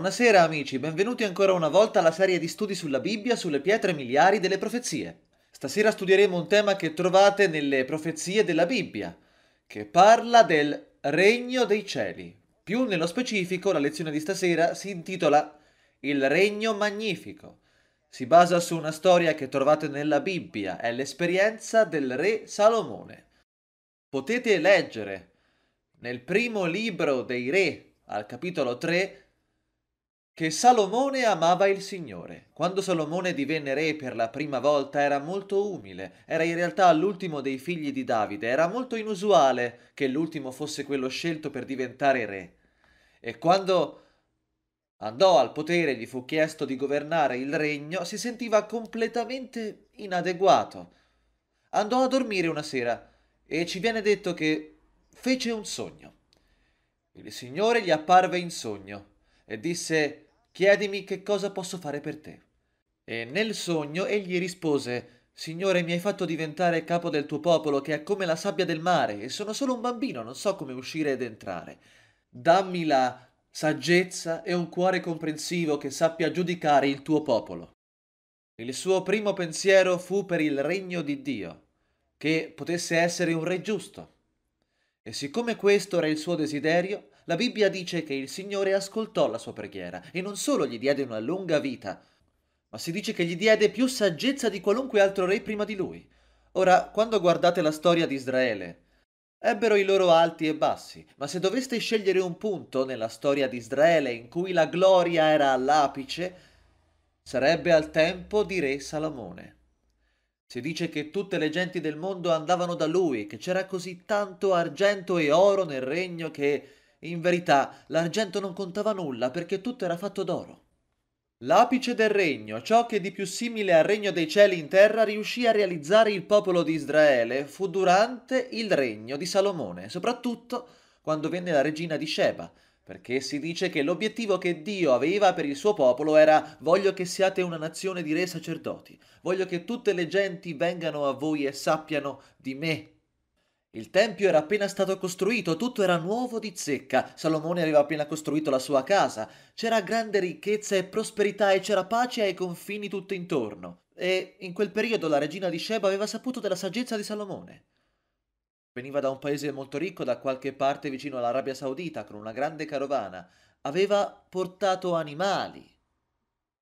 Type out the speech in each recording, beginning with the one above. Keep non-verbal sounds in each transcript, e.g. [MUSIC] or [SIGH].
buonasera amici, benvenuti ancora una volta alla serie di studi sulla Bibbia sulle pietre miliari delle profezie. Stasera studieremo un tema che trovate nelle profezie della Bibbia, che parla del regno dei cieli. Più nello specifico, la lezione di stasera si intitola Il regno magnifico. Si basa su una storia che trovate nella Bibbia, è l'esperienza del re Salomone. Potete leggere nel primo libro dei re, al capitolo 3, che Salomone amava il Signore. Quando Salomone divenne re per la prima volta era molto umile, era in realtà l'ultimo dei figli di Davide, era molto inusuale che l'ultimo fosse quello scelto per diventare re. E quando andò al potere e gli fu chiesto di governare il regno, si sentiva completamente inadeguato. Andò a dormire una sera e ci viene detto che fece un sogno. Il Signore gli apparve in sogno e disse chiedimi che cosa posso fare per te. E nel sogno egli rispose, Signore, mi hai fatto diventare capo del tuo popolo che è come la sabbia del mare e sono solo un bambino, non so come uscire ed entrare. Dammi la saggezza e un cuore comprensivo che sappia giudicare il tuo popolo. Il suo primo pensiero fu per il regno di Dio, che potesse essere un re giusto. E siccome questo era il suo desiderio, la Bibbia dice che il Signore ascoltò la sua preghiera e non solo gli diede una lunga vita, ma si dice che gli diede più saggezza di qualunque altro re prima di lui. Ora, quando guardate la storia di Israele, ebbero i loro alti e bassi, ma se doveste scegliere un punto nella storia di Israele in cui la gloria era all'apice, sarebbe al tempo di re Salomone. Si dice che tutte le genti del mondo andavano da lui, che c'era così tanto argento e oro nel regno che in verità, l'argento non contava nulla perché tutto era fatto d'oro. L'apice del regno, ciò che di più simile al regno dei cieli in terra riuscì a realizzare il popolo di Israele, fu durante il regno di Salomone, soprattutto quando venne la regina di Sheba, perché si dice che l'obiettivo che Dio aveva per il suo popolo era voglio che siate una nazione di re sacerdoti, voglio che tutte le genti vengano a voi e sappiano di me il tempio era appena stato costruito, tutto era nuovo di zecca, Salomone aveva appena costruito la sua casa, c'era grande ricchezza e prosperità e c'era pace ai confini tutto intorno. E in quel periodo la regina di Sheba aveva saputo della saggezza di Salomone. Veniva da un paese molto ricco, da qualche parte vicino all'Arabia Saudita, con una grande carovana. Aveva portato animali,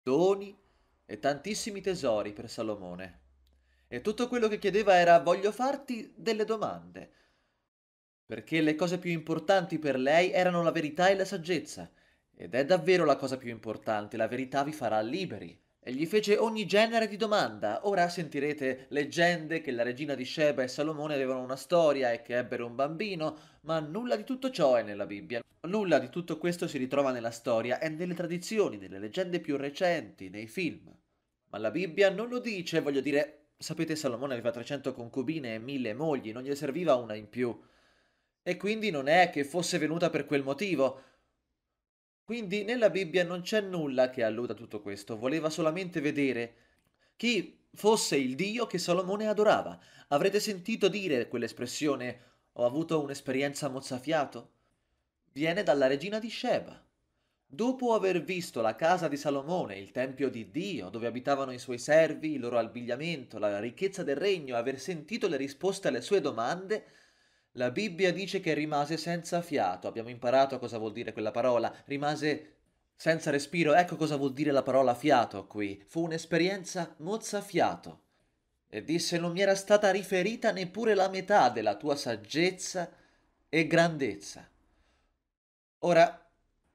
doni e tantissimi tesori per Salomone e tutto quello che chiedeva era voglio farti delle domande. Perché le cose più importanti per lei erano la verità e la saggezza, ed è davvero la cosa più importante, la verità vi farà liberi. E gli fece ogni genere di domanda. Ora sentirete leggende che la regina di Sheba e Salomone avevano una storia e che ebbero un bambino, ma nulla di tutto ciò è nella Bibbia. Nulla di tutto questo si ritrova nella storia e nelle tradizioni, nelle leggende più recenti, nei film. Ma la Bibbia non lo dice, voglio dire, Sapete, Salomone aveva 300 concubine e 1000 mogli, non gli serviva una in più. E quindi non è che fosse venuta per quel motivo. Quindi nella Bibbia non c'è nulla che alluda a tutto questo, voleva solamente vedere chi fosse il Dio che Salomone adorava. Avrete sentito dire quell'espressione ho avuto un'esperienza mozzafiato? Viene dalla regina di Sheba. Dopo aver visto la casa di Salomone, il tempio di Dio, dove abitavano i suoi servi, il loro abbigliamento, la ricchezza del regno, e aver sentito le risposte alle sue domande, la Bibbia dice che rimase senza fiato. Abbiamo imparato cosa vuol dire quella parola. Rimase senza respiro. Ecco cosa vuol dire la parola fiato qui. Fu un'esperienza mozzafiato. E disse: Non mi era stata riferita neppure la metà della tua saggezza e grandezza. Ora,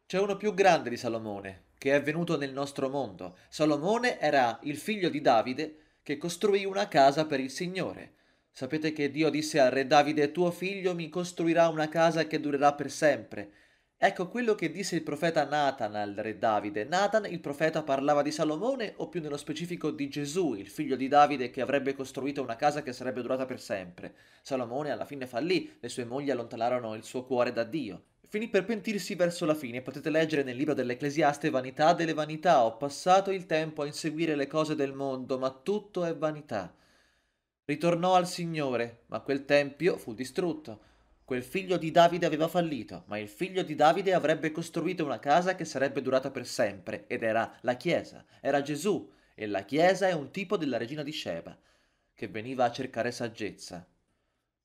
c'è uno più grande di Salomone, che è venuto nel nostro mondo. Salomone era il figlio di Davide che costruì una casa per il Signore. Sapete che Dio disse al re Davide, tuo figlio mi costruirà una casa che durerà per sempre. Ecco quello che disse il profeta Nathan al re Davide. Nathan, il profeta, parlava di Salomone o più nello specifico di Gesù, il figlio di Davide che avrebbe costruito una casa che sarebbe durata per sempre. Salomone alla fine fallì, le sue mogli allontanarono il suo cuore da Dio. Finì per pentirsi verso la fine, potete leggere nel libro dell'Ecclesiaste Vanità delle vanità, ho passato il tempo a inseguire le cose del mondo, ma tutto è vanità. Ritornò al Signore, ma quel tempio fu distrutto. Quel figlio di Davide aveva fallito, ma il figlio di Davide avrebbe costruito una casa che sarebbe durata per sempre, ed era la Chiesa, era Gesù, e la Chiesa è un tipo della regina di Sheba, che veniva a cercare saggezza.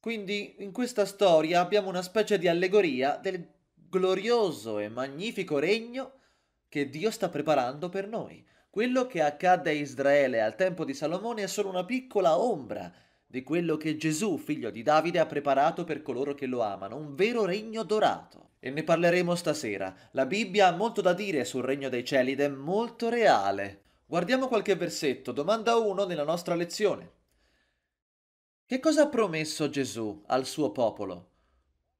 Quindi in questa storia abbiamo una specie di allegoria del glorioso e magnifico regno che Dio sta preparando per noi. Quello che accadde a Israele al tempo di Salomone è solo una piccola ombra di quello che Gesù, figlio di Davide, ha preparato per coloro che lo amano, un vero regno dorato. E ne parleremo stasera. La Bibbia ha molto da dire sul regno dei cieli ed è molto reale. Guardiamo qualche versetto, domanda 1 nella nostra lezione. Che cosa ha promesso Gesù al suo popolo?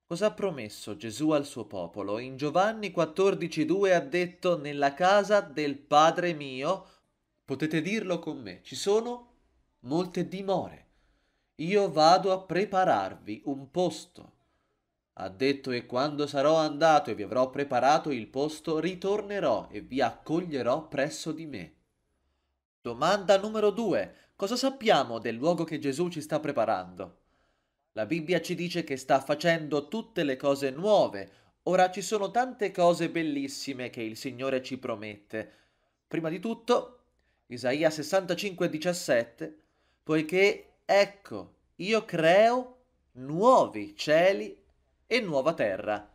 Cosa ha promesso Gesù al suo popolo? In Giovanni 14,2 ha detto: Nella casa del Padre mio, potete dirlo con me, ci sono molte dimore. Io vado a prepararvi un posto. Ha detto: E quando sarò andato e vi avrò preparato il posto, ritornerò e vi accoglierò presso di me. Domanda numero 2. Cosa sappiamo del luogo che Gesù ci sta preparando? La Bibbia ci dice che sta facendo tutte le cose nuove. Ora ci sono tante cose bellissime che il Signore ci promette. Prima di tutto, Isaia 65,17, poiché ecco, io creo nuovi cieli e nuova terra,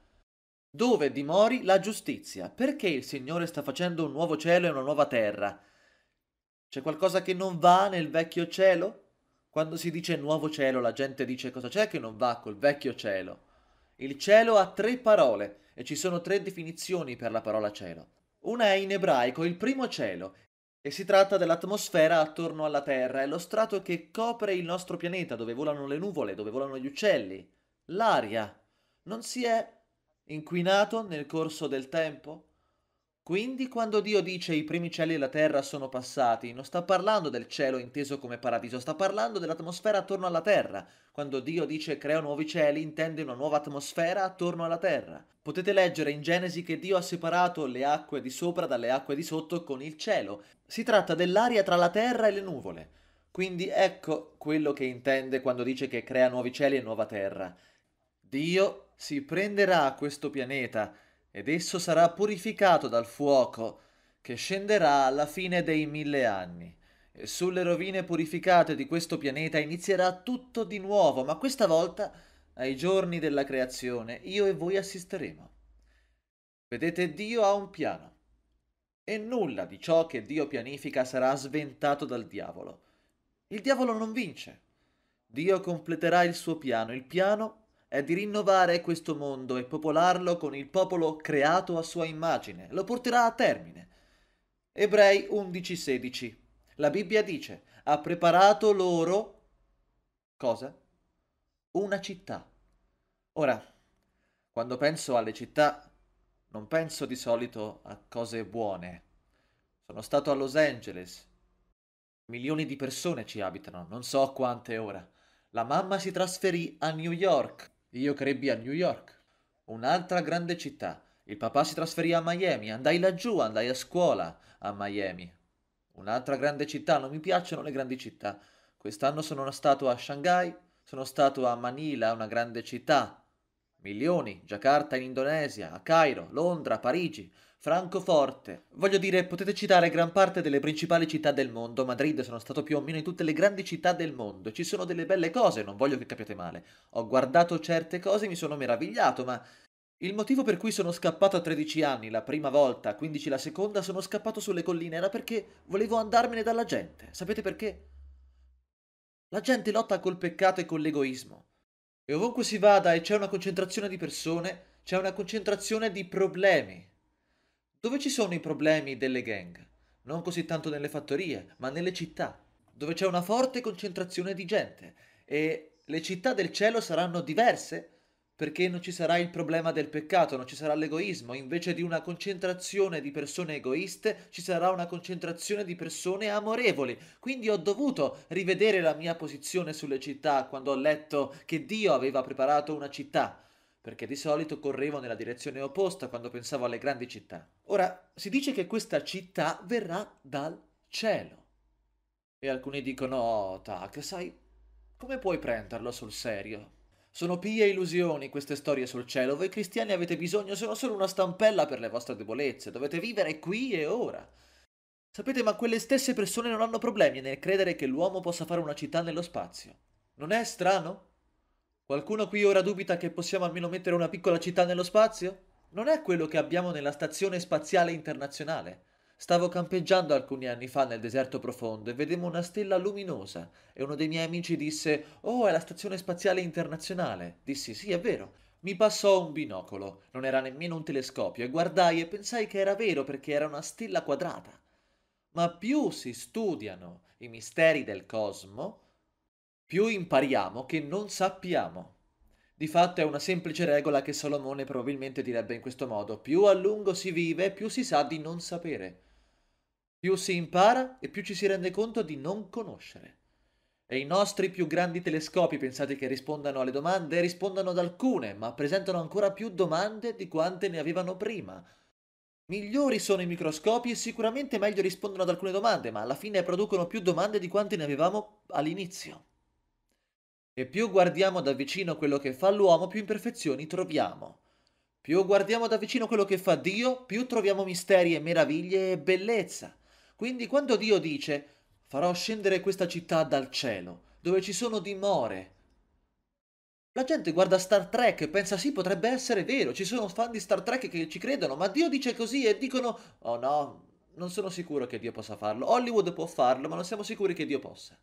dove dimori la giustizia. Perché il Signore sta facendo un nuovo cielo e una nuova terra? C'è qualcosa che non va nel vecchio cielo? Quando si dice nuovo cielo, la gente dice cosa c'è che non va col vecchio cielo. Il cielo ha tre parole e ci sono tre definizioni per la parola cielo. Una è in ebraico, il primo cielo, e si tratta dell'atmosfera attorno alla Terra, è lo strato che copre il nostro pianeta, dove volano le nuvole, dove volano gli uccelli. L'aria non si è inquinato nel corso del tempo? Quindi quando Dio dice i primi cieli e la terra sono passati, non sta parlando del cielo inteso come paradiso, sta parlando dell'atmosfera attorno alla terra. Quando Dio dice crea nuovi cieli, intende una nuova atmosfera attorno alla terra. Potete leggere in Genesi che Dio ha separato le acque di sopra dalle acque di sotto con il cielo. Si tratta dell'aria tra la terra e le nuvole. Quindi ecco quello che intende quando dice che crea nuovi cieli e nuova terra. Dio si prenderà questo pianeta ed esso sarà purificato dal fuoco che scenderà alla fine dei mille anni. E sulle rovine purificate di questo pianeta inizierà tutto di nuovo, ma questa volta ai giorni della creazione io e voi assisteremo. Vedete, Dio ha un piano e nulla di ciò che Dio pianifica sarà sventato dal diavolo. Il diavolo non vince. Dio completerà il suo piano, il piano è di rinnovare questo mondo e popolarlo con il popolo creato a sua immagine. Lo porterà a termine. Ebrei 11:16. La Bibbia dice, ha preparato loro... cosa? Una città. Ora, quando penso alle città, non penso di solito a cose buone. Sono stato a Los Angeles. Milioni di persone ci abitano, non so quante ora. La mamma si trasferì a New York io crebbi a New York, un'altra grande città. Il papà si trasferì a Miami, andai laggiù, andai a scuola a Miami. Un'altra grande città, non mi piacciono le grandi città. Quest'anno sono stato a Shanghai, sono stato a Manila, una grande città. Milioni, Giacarta in Indonesia, a Cairo, Londra, Parigi. Francoforte. Voglio dire, potete citare gran parte delle principali città del mondo. Madrid sono stato più o meno in tutte le grandi città del mondo. Ci sono delle belle cose, non voglio che capiate male. Ho guardato certe cose e mi sono meravigliato, ma il motivo per cui sono scappato a 13 anni la prima volta, 15 la seconda, sono scappato sulle colline era perché volevo andarmene dalla gente. Sapete perché? La gente lotta col peccato e con l'egoismo. E ovunque si vada e c'è una concentrazione di persone, c'è una concentrazione di problemi. Dove ci sono i problemi delle gang? Non così tanto nelle fattorie, ma nelle città, dove c'è una forte concentrazione di gente e le città del cielo saranno diverse perché non ci sarà il problema del peccato, non ci sarà l'egoismo, invece di una concentrazione di persone egoiste ci sarà una concentrazione di persone amorevoli. Quindi ho dovuto rivedere la mia posizione sulle città quando ho letto che Dio aveva preparato una città perché di solito correvo nella direzione opposta quando pensavo alle grandi città. Ora, si dice che questa città verrà dal cielo. E alcuni dicono, oh, Tac, sai, come puoi prenderlo sul serio? Sono pie illusioni queste storie sul cielo, voi cristiani avete bisogno, se non solo una stampella per le vostre debolezze, dovete vivere qui e ora. Sapete, ma quelle stesse persone non hanno problemi nel credere che l'uomo possa fare una città nello spazio. Non è strano? Qualcuno qui ora dubita che possiamo almeno mettere una piccola città nello spazio? Non è quello che abbiamo nella Stazione Spaziale Internazionale. Stavo campeggiando alcuni anni fa nel deserto profondo e vedevo una stella luminosa e uno dei miei amici disse Oh, è la Stazione Spaziale Internazionale. Dissi sì, è vero. Mi passò un binocolo, non era nemmeno un telescopio, e guardai e pensai che era vero perché era una stella quadrata. Ma più si studiano i misteri del cosmo, più impariamo che non sappiamo. Di fatto è una semplice regola che Salomone probabilmente direbbe in questo modo, più a lungo si vive, più si sa di non sapere. Più si impara e più ci si rende conto di non conoscere. E i nostri più grandi telescopi, pensate che rispondano alle domande, rispondono ad alcune, ma presentano ancora più domande di quante ne avevano prima. Migliori sono i microscopi e sicuramente meglio rispondono ad alcune domande, ma alla fine producono più domande di quante ne avevamo all'inizio. E più guardiamo da vicino quello che fa l'uomo, più imperfezioni troviamo. Più guardiamo da vicino quello che fa Dio, più troviamo misteri e meraviglie e bellezza. Quindi quando Dio dice farò scendere questa città dal cielo, dove ci sono dimore, la gente guarda Star Trek e pensa sì, potrebbe essere vero, ci sono fan di Star Trek che ci credono, ma Dio dice così e dicono oh no, non sono sicuro che Dio possa farlo. Hollywood può farlo, ma non siamo sicuri che Dio possa.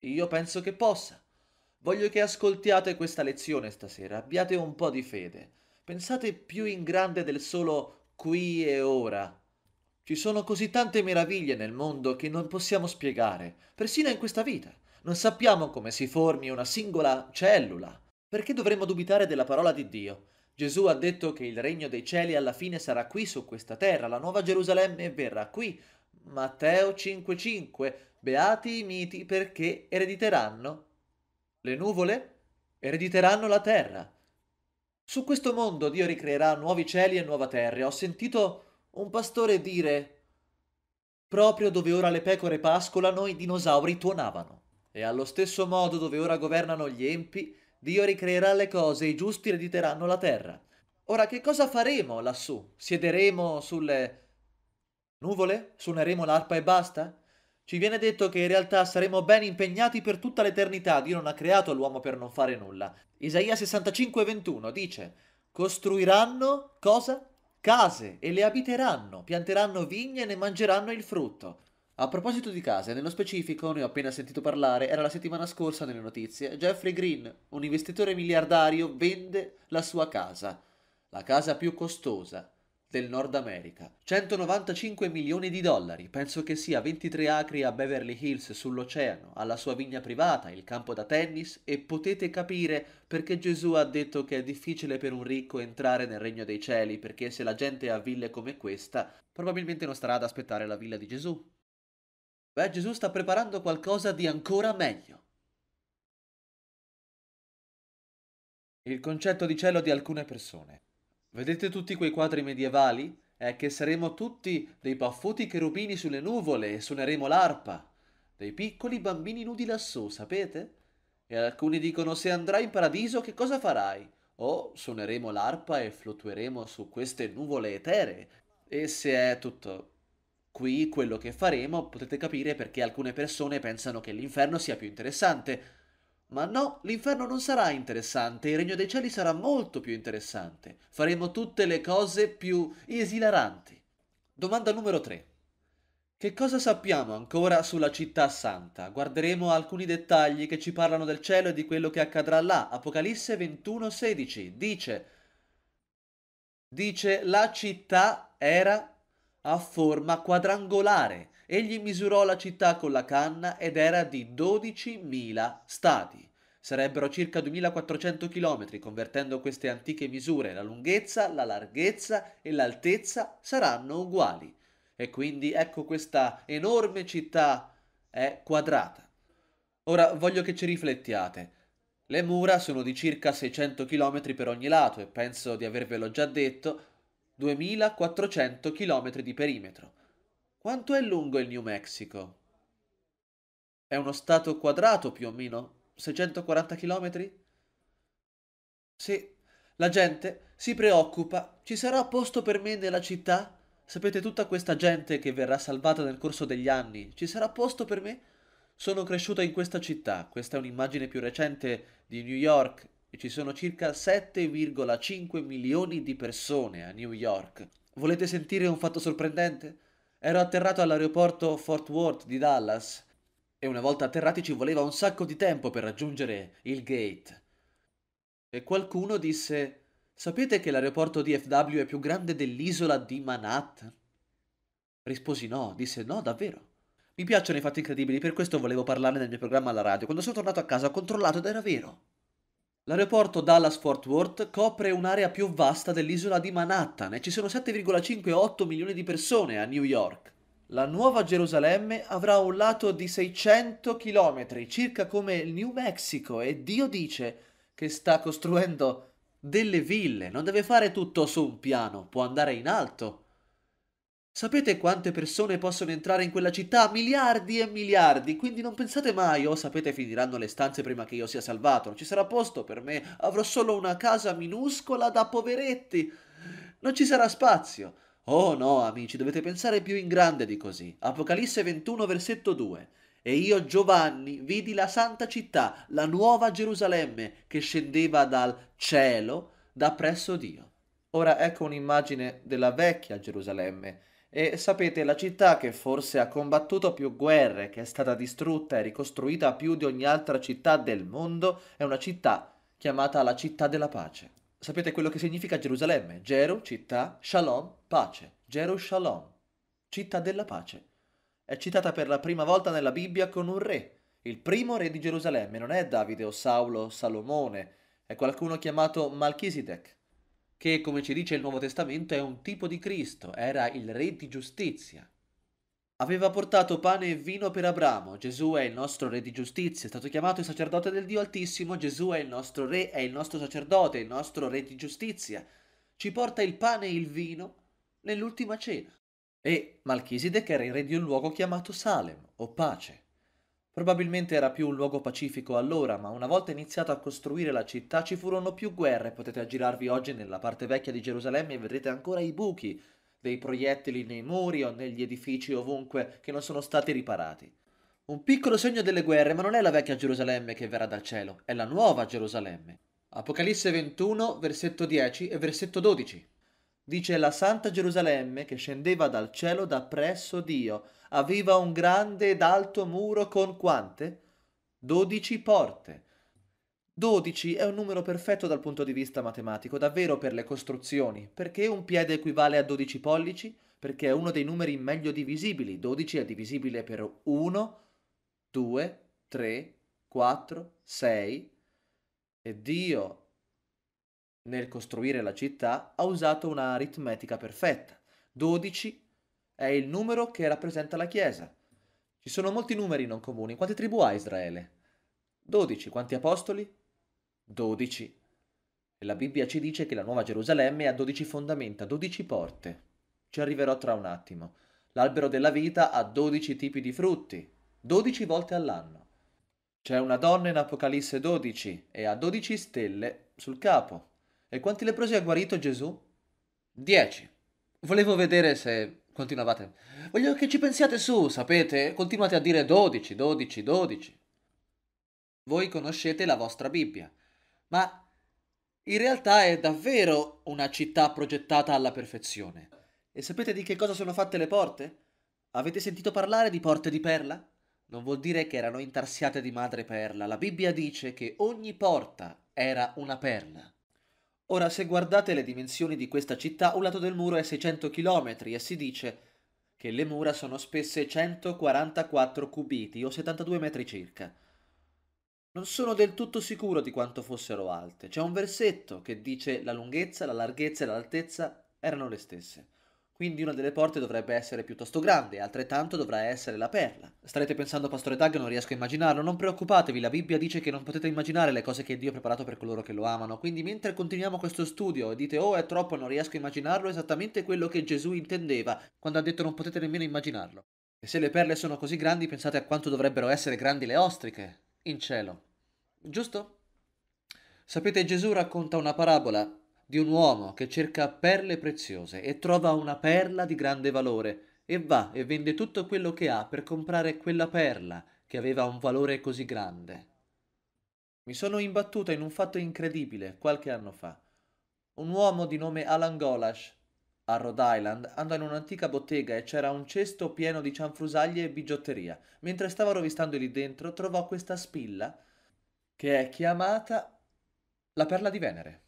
Io penso che possa. Voglio che ascoltiate questa lezione stasera, abbiate un po' di fede. Pensate più in grande del solo qui e ora. Ci sono così tante meraviglie nel mondo che non possiamo spiegare, persino in questa vita. Non sappiamo come si formi una singola cellula. Perché dovremmo dubitare della parola di Dio? Gesù ha detto che il regno dei cieli alla fine sarà qui su questa terra, la nuova Gerusalemme verrà qui. Matteo 5:5 Beati i miti perché erediteranno le nuvole erediteranno la terra. Su questo mondo Dio ricreerà nuovi cieli e nuova terra. Ho sentito un pastore dire, proprio dove ora le pecore pascolano i dinosauri tuonavano. E allo stesso modo dove ora governano gli empi, Dio ricreerà le cose e i giusti erediteranno la terra. Ora che cosa faremo lassù? Siederemo sulle nuvole? Suoneremo l'arpa e basta? Ci viene detto che in realtà saremo ben impegnati per tutta l'eternità, Dio non ha creato l'uomo per non fare nulla. Isaia 65:21 dice: Costruiranno cosa? Case e le abiteranno, pianteranno vigne e ne mangeranno il frutto. A proposito di case, nello specifico, ne ho appena sentito parlare, era la settimana scorsa nelle notizie, Jeffrey Green, un investitore miliardario, vende la sua casa, la casa più costosa, del Nord America. 195 milioni di dollari, penso che sia 23 acri a Beverly Hills sull'oceano, alla sua vigna privata, il campo da tennis e potete capire perché Gesù ha detto che è difficile per un ricco entrare nel regno dei cieli, perché se la gente ha ville come questa, probabilmente non starà ad aspettare la villa di Gesù. Beh, Gesù sta preparando qualcosa di ancora meglio. Il concetto di cielo di alcune persone. Vedete tutti quei quadri medievali? È che saremo tutti dei paffuti cherubini sulle nuvole e suoneremo l'arpa. Dei piccoli bambini nudi lassù, sapete? E alcuni dicono se andrai in paradiso che cosa farai? O suoneremo l'arpa e fluttueremo su queste nuvole eteree. E se è tutto qui quello che faremo, potete capire perché alcune persone pensano che l'inferno sia più interessante ma no, l'inferno non sarà interessante, il regno dei cieli sarà molto più interessante. Faremo tutte le cose più esilaranti. Domanda numero 3. Che cosa sappiamo ancora sulla città santa? Guarderemo alcuni dettagli che ci parlano del cielo e di quello che accadrà là. Apocalisse 21:16 dice dice la città era a forma quadrangolare Egli misurò la città con la canna ed era di 12.000 stadi. Sarebbero circa 2.400 km, convertendo queste antiche misure, la lunghezza, la larghezza e l'altezza saranno uguali. E quindi ecco questa enorme città è quadrata. Ora voglio che ci riflettiate. Le mura sono di circa 600 km per ogni lato e penso di avervelo già detto, 2400 km di perimetro. Quanto è lungo il New Mexico? È uno stato quadrato più o meno? 640 chilometri? Sì, la gente si preoccupa. Ci sarà posto per me nella città? Sapete tutta questa gente che verrà salvata nel corso degli anni? Ci sarà posto per me? Sono cresciuta in questa città, questa è un'immagine più recente di New York e ci sono circa 7,5 milioni di persone a New York. Volete sentire un fatto sorprendente? Ero atterrato all'aeroporto Fort Worth di Dallas e una volta atterrati ci voleva un sacco di tempo per raggiungere il gate. E qualcuno disse: Sapete che l'aeroporto di FW è più grande dell'isola di Manhattan? Risposi no, disse no, davvero. Mi piacciono i fatti incredibili, per questo volevo parlare nel mio programma alla radio. Quando sono tornato a casa ho controllato ed era vero. L'aeroporto Dallas-Fort Worth copre un'area più vasta dell'isola di Manhattan e ci sono 7,58 milioni di persone a New York. La nuova Gerusalemme avrà un lato di 600 km, circa come il New Mexico, e Dio dice che sta costruendo delle ville, non deve fare tutto su un piano, può andare in alto Sapete quante persone possono entrare in quella città? Miliardi e miliardi, quindi non pensate mai, oh sapete finiranno le stanze prima che io sia salvato, non ci sarà posto per me, avrò solo una casa minuscola da poveretti, non ci sarà spazio. Oh no, amici, dovete pensare più in grande di così. Apocalisse 21, versetto 2. E io, Giovanni, vidi la santa città, la nuova Gerusalemme, che scendeva dal cielo da presso Dio. Ora ecco un'immagine della vecchia Gerusalemme e sapete, la città che forse ha combattuto più guerre, che è stata distrutta e ricostruita più di ogni altra città del mondo, è una città chiamata la città della pace. Sapete quello che significa Gerusalemme? Geru, città, shalom, pace. Geru shalom, città della pace. È citata per la prima volta nella Bibbia con un re, il primo re di Gerusalemme, non è Davide o Saulo o Salomone, è qualcuno chiamato Malchisidec che come ci dice il Nuovo Testamento è un tipo di Cristo, era il re di giustizia. Aveva portato pane e vino per Abramo, Gesù è il nostro re di giustizia, è stato chiamato il sacerdote del Dio Altissimo, Gesù è il nostro re, è il nostro sacerdote, il nostro re di giustizia. Ci porta il pane e il vino nell'ultima cena. E che era il re di un luogo chiamato Salem, o pace. Probabilmente era più un luogo pacifico allora, ma una volta iniziato a costruire la città ci furono più guerre. Potete aggirarvi oggi nella parte vecchia di Gerusalemme e vedrete ancora i buchi dei proiettili nei muri o negli edifici ovunque che non sono stati riparati. Un piccolo segno delle guerre, ma non è la vecchia Gerusalemme che verrà dal cielo, è la nuova Gerusalemme. Apocalisse 21, versetto 10 e versetto 12. Dice la Santa Gerusalemme che scendeva dal cielo da presso Dio, aveva un grande ed alto muro con quante? Dodici porte. Dodici è un numero perfetto dal punto di vista matematico, davvero per le costruzioni, perché un piede equivale a dodici pollici, perché è uno dei numeri meglio divisibili. Dodici è divisibile per 1, 2, 3, 4, 6. E Dio nel costruire la città, ha usato una aritmetica perfetta. 12 è il numero che rappresenta la Chiesa. Ci sono molti numeri non comuni. Quante tribù ha Israele? 12. Quanti apostoli? 12. E la Bibbia ci dice che la Nuova Gerusalemme ha 12 fondamenta, 12 porte. Ci arriverò tra un attimo. L'albero della vita ha 12 tipi di frutti, 12 volte all'anno. C'è una donna in Apocalisse 12 e ha 12 stelle sul capo. E quanti leprosi ha guarito Gesù? Dieci. Volevo vedere se... Continuavate. Voglio che ci pensiate su, sapete? Continuate a dire dodici, dodici, dodici. Voi conoscete la vostra Bibbia, ma in realtà è davvero una città progettata alla perfezione. E sapete di che cosa sono fatte le porte? Avete sentito parlare di porte di perla? Non vuol dire che erano intarsiate di madreperla. La Bibbia dice che ogni porta era una perla. Ora, se guardate le dimensioni di questa città, un lato del muro è 600 km e si dice che le mura sono spesse 144 cubiti o 72 metri circa. Non sono del tutto sicuro di quanto fossero alte. C'è un versetto che dice la lunghezza, la larghezza e l'altezza erano le stesse. Quindi una delle porte dovrebbe essere piuttosto grande, altrettanto dovrà essere la perla. Starete pensando, Pastore Doug, non riesco a immaginarlo. Non preoccupatevi, la Bibbia dice che non potete immaginare le cose che Dio ha preparato per coloro che lo amano. Quindi mentre continuiamo questo studio e dite, oh è troppo, non riesco a immaginarlo, è esattamente quello che Gesù intendeva quando ha detto non potete nemmeno immaginarlo. E se le perle sono così grandi, pensate a quanto dovrebbero essere grandi le ostriche in cielo. Giusto? Sapete, Gesù racconta una parabola di un uomo che cerca perle preziose e trova una perla di grande valore e va e vende tutto quello che ha per comprare quella perla che aveva un valore così grande. Mi sono imbattuta in un fatto incredibile qualche anno fa. Un uomo di nome Alan Golash a Rhode Island andò in un'antica bottega e c'era un cesto pieno di cianfrusaglie e bigiotteria. Mentre stava rovistando lì dentro trovò questa spilla che è chiamata la perla di Venere.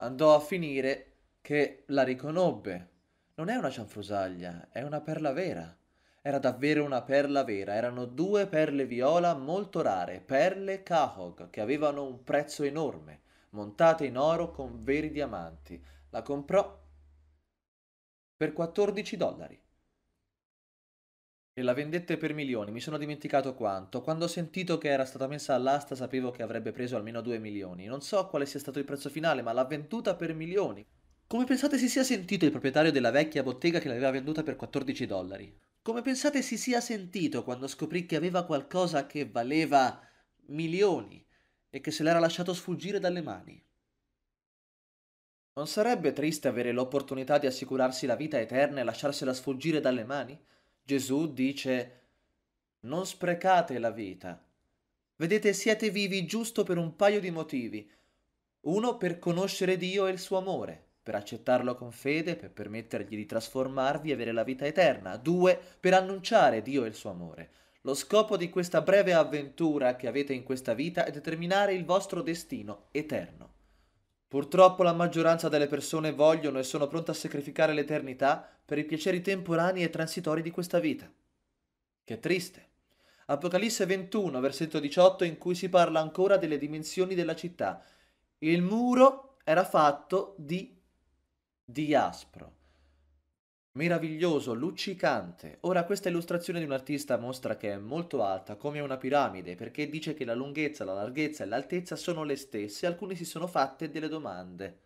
Andò a finire che la riconobbe. Non è una cianfrusaglia, è una perla vera. Era davvero una perla vera, erano due perle viola molto rare, perle Cahog, che avevano un prezzo enorme, montate in oro con veri diamanti. La comprò per 14 dollari. E la vendette per milioni, mi sono dimenticato quanto. Quando ho sentito che era stata messa all'asta sapevo che avrebbe preso almeno 2 milioni. Non so quale sia stato il prezzo finale, ma l'ha venduta per milioni. Come pensate si sia sentito il proprietario della vecchia bottega che l'aveva venduta per 14 dollari? Come pensate si sia sentito quando scoprì che aveva qualcosa che valeva milioni e che se l'era lasciato sfuggire dalle mani? Non sarebbe triste avere l'opportunità di assicurarsi la vita eterna e lasciarsela sfuggire dalle mani? Gesù dice, non sprecate la vita. Vedete, siete vivi giusto per un paio di motivi. Uno, per conoscere Dio e il suo amore, per accettarlo con fede, per permettergli di trasformarvi e avere la vita eterna. Due, per annunciare Dio e il suo amore. Lo scopo di questa breve avventura che avete in questa vita è determinare il vostro destino eterno. Purtroppo la maggioranza delle persone vogliono e sono pronte a sacrificare l'eternità per i piaceri temporanei e transitori di questa vita. Che triste. Apocalisse 21, versetto 18, in cui si parla ancora delle dimensioni della città. Il muro era fatto di diaspro. Meraviglioso, luccicante. Ora questa illustrazione di un artista mostra che è molto alta, come una piramide, perché dice che la lunghezza, la larghezza e l'altezza sono le stesse, alcuni si sono fatte delle domande.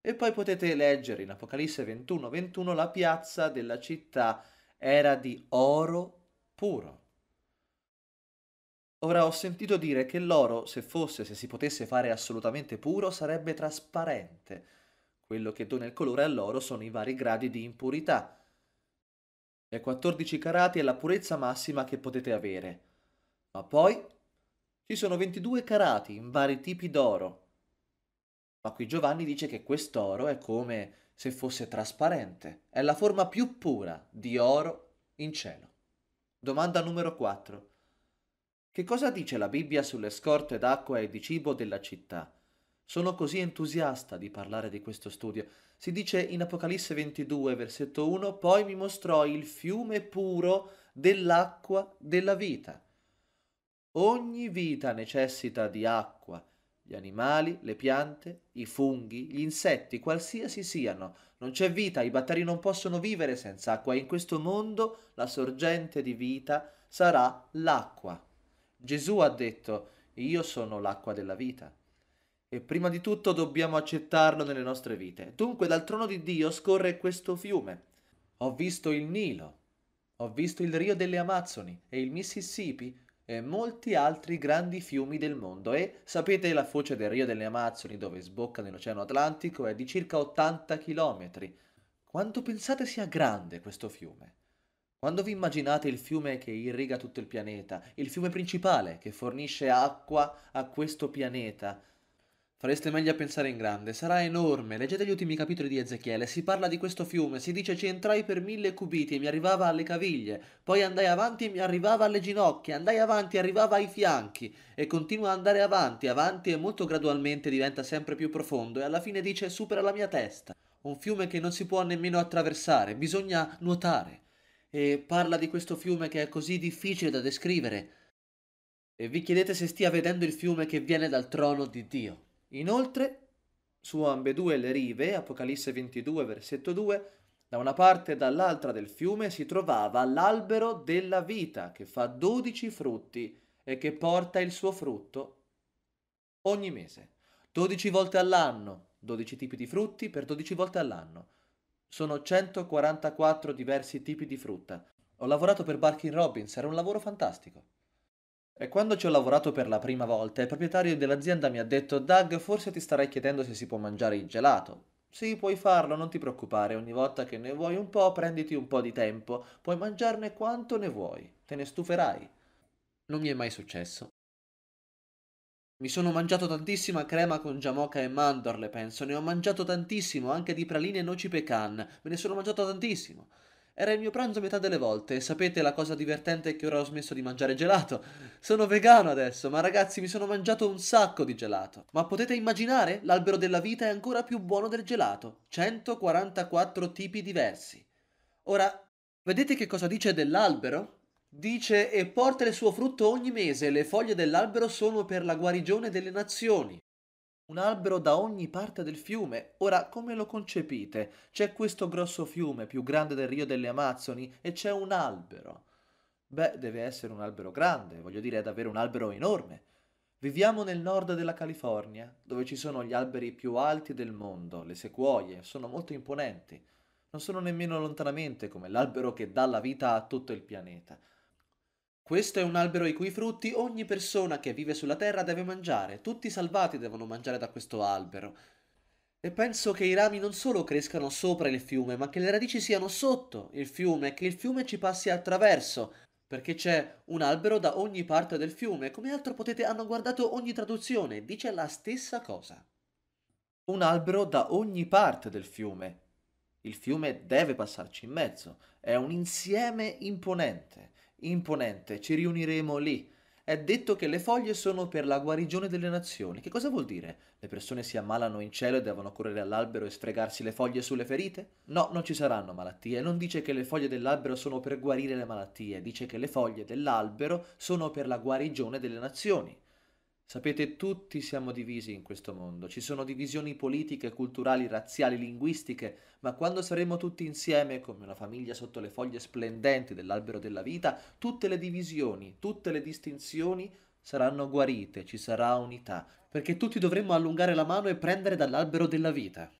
E poi potete leggere in Apocalisse 21, 21, la piazza della città era di oro puro. Ora ho sentito dire che l'oro, se fosse, se si potesse fare assolutamente puro, sarebbe trasparente quello che dona il colore all'oro sono i vari gradi di impurità. E 14 carati è la purezza massima che potete avere. Ma poi ci sono 22 carati in vari tipi d'oro. Ma qui Giovanni dice che quest'oro è come se fosse trasparente, è la forma più pura di oro in cielo. Domanda numero 4. Che cosa dice la Bibbia sulle scorte d'acqua e di cibo della città? Sono così entusiasta di parlare di questo studio. Si dice in Apocalisse 22, versetto 1, poi mi mostrò il fiume puro dell'acqua della vita. Ogni vita necessita di acqua. Gli animali, le piante, i funghi, gli insetti, qualsiasi siano. Non c'è vita, i batteri non possono vivere senza acqua in questo mondo la sorgente di vita sarà l'acqua. Gesù ha detto, io sono l'acqua della vita e prima di tutto dobbiamo accettarlo nelle nostre vite. Dunque dal trono di Dio scorre questo fiume. Ho visto il Nilo, ho visto il Rio delle Amazzoni e il Mississippi e molti altri grandi fiumi del mondo e sapete la foce del Rio delle Amazzoni dove sbocca nell'Oceano Atlantico è di circa 80 chilometri. Quanto pensate sia grande questo fiume? Quando vi immaginate il fiume che irriga tutto il pianeta, il fiume principale che fornisce acqua a questo pianeta, Fareste meglio a pensare in grande, sarà enorme. Leggete gli ultimi capitoli di Ezechiele, si parla di questo fiume, si dice ci entrai per mille cubiti e mi arrivava alle caviglie, poi andai avanti e mi arrivava alle ginocchia, andai avanti e arrivava ai fianchi e continua ad andare avanti, avanti e molto gradualmente diventa sempre più profondo e alla fine dice supera la mia testa. Un fiume che non si può nemmeno attraversare, bisogna nuotare. E parla di questo fiume che è così difficile da descrivere. E vi chiedete se stia vedendo il fiume che viene dal trono di Dio. Inoltre, su ambedue le rive, Apocalisse 22, versetto 2, da una parte e dall'altra del fiume si trovava l'albero della vita che fa 12 frutti e che porta il suo frutto ogni mese. 12 volte all'anno, 12 tipi di frutti per 12 volte all'anno. Sono 144 diversi tipi di frutta. Ho lavorato per Barkin Robbins, era un lavoro fantastico. E quando ci ho lavorato per la prima volta, il proprietario dell'azienda mi ha detto Doug, forse ti starei chiedendo se si può mangiare il gelato. Sì, puoi farlo, non ti preoccupare, ogni volta che ne vuoi un po', prenditi un po' di tempo, puoi mangiarne quanto ne vuoi, te ne stuferai. Non mi è mai successo. Mi sono mangiato tantissima crema con giamoca e mandorle, penso, ne ho mangiato tantissimo, anche di praline e noci pecan, me ne sono mangiato tantissimo. Era il mio pranzo metà delle volte e sapete la cosa divertente è che ora ho smesso di mangiare gelato. Sono vegano adesso, ma ragazzi mi sono mangiato un sacco di gelato. Ma potete immaginare? L'albero della vita è ancora più buono del gelato. 144 tipi diversi. Ora, vedete che cosa dice dell'albero? Dice e porta il suo frutto ogni mese, le foglie dell'albero sono per la guarigione delle nazioni. Un albero da ogni parte del fiume. Ora, come lo concepite? C'è questo grosso fiume, più grande del Rio delle Amazzoni, e c'è un albero. Beh, deve essere un albero grande, voglio dire, è davvero un albero enorme. Viviamo nel nord della California, dove ci sono gli alberi più alti del mondo, le sequoie, sono molto imponenti. Non sono nemmeno lontanamente come l'albero che dà la vita a tutto il pianeta. Questo è un albero i cui frutti ogni persona che vive sulla terra deve mangiare, tutti i salvati devono mangiare da questo albero. E penso che i rami non solo crescano sopra il fiume, ma che le radici siano sotto il fiume, che il fiume ci passi attraverso, perché c'è un albero da ogni parte del fiume, come altro potete hanno guardato ogni traduzione, dice la stessa cosa. Un albero da ogni parte del fiume. Il fiume deve passarci in mezzo, è un insieme imponente imponente, ci riuniremo lì. È detto che le foglie sono per la guarigione delle nazioni. Che cosa vuol dire? Le persone si ammalano in cielo e devono correre all'albero e sfregarsi le foglie sulle ferite? No, non ci saranno malattie. Non dice che le foglie dell'albero sono per guarire le malattie, dice che le foglie dell'albero sono per la guarigione delle nazioni. Sapete, tutti siamo divisi in questo mondo, ci sono divisioni politiche, culturali, razziali, linguistiche, ma quando saremo tutti insieme, come una famiglia sotto le foglie splendenti dell'albero della vita, tutte le divisioni, tutte le distinzioni saranno guarite, ci sarà unità, perché tutti dovremmo allungare la mano e prendere dall'albero della vita.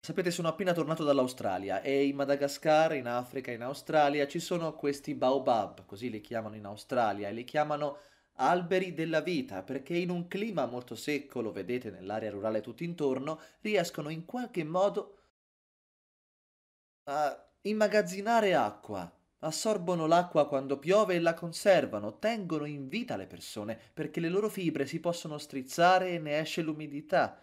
Sapete, sono appena tornato dall'Australia e in Madagascar, in Africa, in Australia ci sono questi baobab, così li chiamano in Australia, e li chiamano alberi della vita, perché in un clima molto secco, lo vedete nell'area rurale tutto intorno, riescono in qualche modo a immagazzinare acqua. Assorbono l'acqua quando piove e la conservano, tengono in vita le persone, perché le loro fibre si possono strizzare e ne esce l'umidità.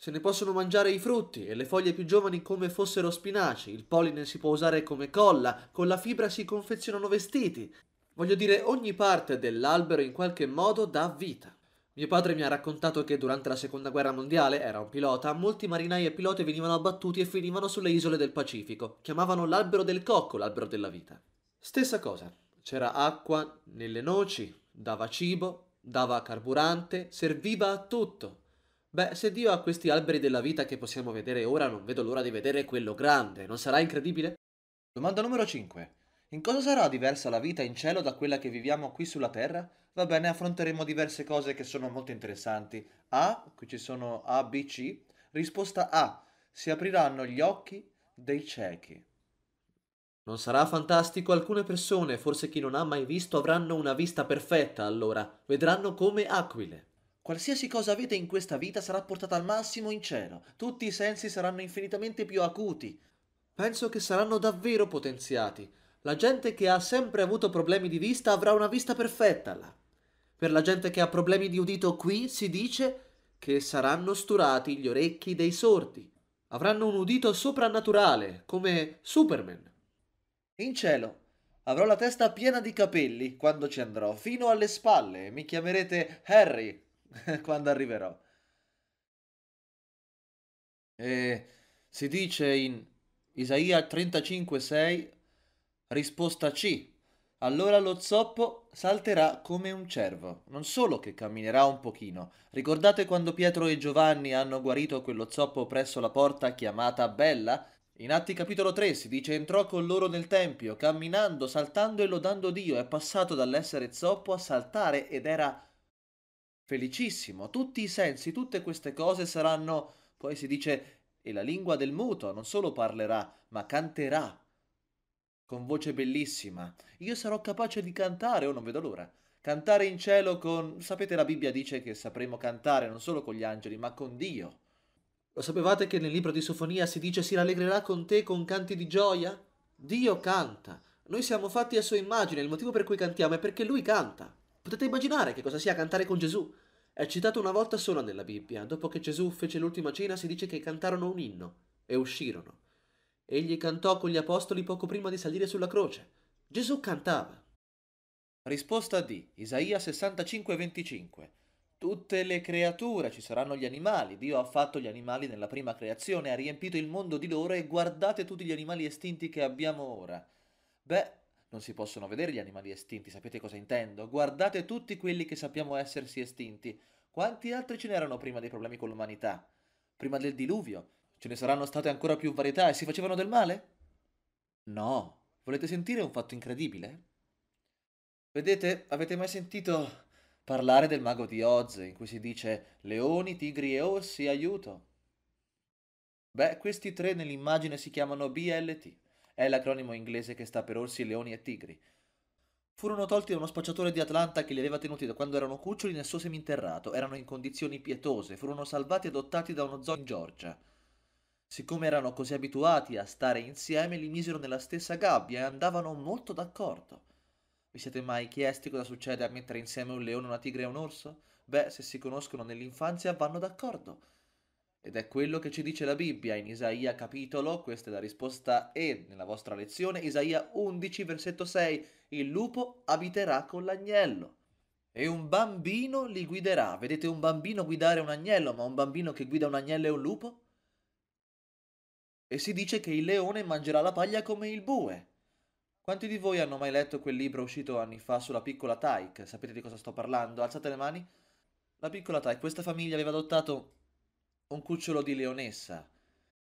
Se ne possono mangiare i frutti e le foglie più giovani come fossero spinaci, il polline si può usare come colla, con la fibra si confezionano vestiti, Voglio dire, ogni parte dell'albero in qualche modo dà vita. Mio padre mi ha raccontato che durante la seconda guerra mondiale, era un pilota, molti marinai e piloti venivano abbattuti e finivano sulle isole del Pacifico. Chiamavano l'albero del cocco l'albero della vita. Stessa cosa. C'era acqua nelle noci, dava cibo, dava carburante, serviva a tutto. Beh, se Dio ha questi alberi della vita che possiamo vedere ora, non vedo l'ora di vedere quello grande. Non sarà incredibile? Domanda numero 5. In cosa sarà diversa la vita in cielo da quella che viviamo qui sulla terra? Va bene, affronteremo diverse cose che sono molto interessanti. A, qui ci sono A, B, C. Risposta A, si apriranno gli occhi dei ciechi. Non sarà fantastico? Alcune persone, forse chi non ha mai visto, avranno una vista perfetta allora, vedranno come aquile. Qualsiasi cosa avete in questa vita sarà portata al massimo in cielo, tutti i sensi saranno infinitamente più acuti. Penso che saranno davvero potenziati. La gente che ha sempre avuto problemi di vista avrà una vista perfetta là. Per la gente che ha problemi di udito qui si dice che saranno sturati gli orecchi dei sordi. Avranno un udito soprannaturale, come Superman. In cielo avrò la testa piena di capelli quando ci andrò, fino alle spalle, mi chiamerete Harry [LAUGHS] quando arriverò. E eh, si dice in Isaia 35,6 Risposta C. Allora lo zoppo salterà come un cervo, non solo che camminerà un pochino. Ricordate quando Pietro e Giovanni hanno guarito quello zoppo presso la porta chiamata Bella? In Atti capitolo 3 si dice entrò con loro nel Tempio, camminando, saltando e lodando Dio, è passato dall'essere zoppo a saltare ed era felicissimo. Tutti i sensi, tutte queste cose saranno, poi si dice, e la lingua del muto non solo parlerà, ma canterà con voce bellissima. Io sarò capace di cantare, oh non vedo l'ora. Cantare in cielo con... Sapete la Bibbia dice che sapremo cantare non solo con gli angeli, ma con Dio. Lo sapevate che nel libro di Sofonia si dice si rallegrerà con te con canti di gioia? Dio canta. Noi siamo fatti a sua immagine, il motivo per cui cantiamo è perché lui canta. Potete immaginare che cosa sia cantare con Gesù? È citato una volta sola nella Bibbia. Dopo che Gesù fece l'ultima cena si dice che cantarono un inno e uscirono. Egli cantò con gli apostoli poco prima di salire sulla croce. Gesù cantava. Risposta D. Isaia 65:25. Tutte le creature, ci saranno gli animali, Dio ha fatto gli animali nella prima creazione, ha riempito il mondo di loro e guardate tutti gli animali estinti che abbiamo ora. Beh, non si possono vedere gli animali estinti, sapete cosa intendo? Guardate tutti quelli che sappiamo essersi estinti. Quanti altri ce n'erano prima dei problemi con l'umanità? Prima del diluvio, Ce ne saranno state ancora più varietà e si facevano del male? No. Volete sentire un fatto incredibile? Vedete, avete mai sentito parlare del mago di Oz, in cui si dice leoni, tigri e orsi, aiuto? Beh, questi tre nell'immagine si chiamano BLT, è l'acronimo inglese che sta per orsi, leoni e tigri. Furono tolti da uno spacciatore di Atlanta che li aveva tenuti da quando erano cuccioli nel suo seminterrato, erano in condizioni pietose, furono salvati e adottati da uno zoo in Georgia. Siccome erano così abituati a stare insieme, li misero nella stessa gabbia e andavano molto d'accordo. Vi siete mai chiesti cosa succede a mettere insieme un leone, una tigre e un orso? Beh, se si conoscono nell'infanzia vanno d'accordo. Ed è quello che ci dice la Bibbia in Isaia capitolo, questa è la risposta E nella vostra lezione, Isaia 11 versetto 6, il lupo abiterà con l'agnello e un bambino li guiderà. Vedete un bambino guidare un agnello, ma un bambino che guida un agnello e un lupo? E si dice che il leone mangerà la paglia come il bue. Quanti di voi hanno mai letto quel libro uscito anni fa sulla piccola Tyke? Sapete di cosa sto parlando? Alzate le mani. La piccola Tyke, questa famiglia aveva adottato un cucciolo di leonessa.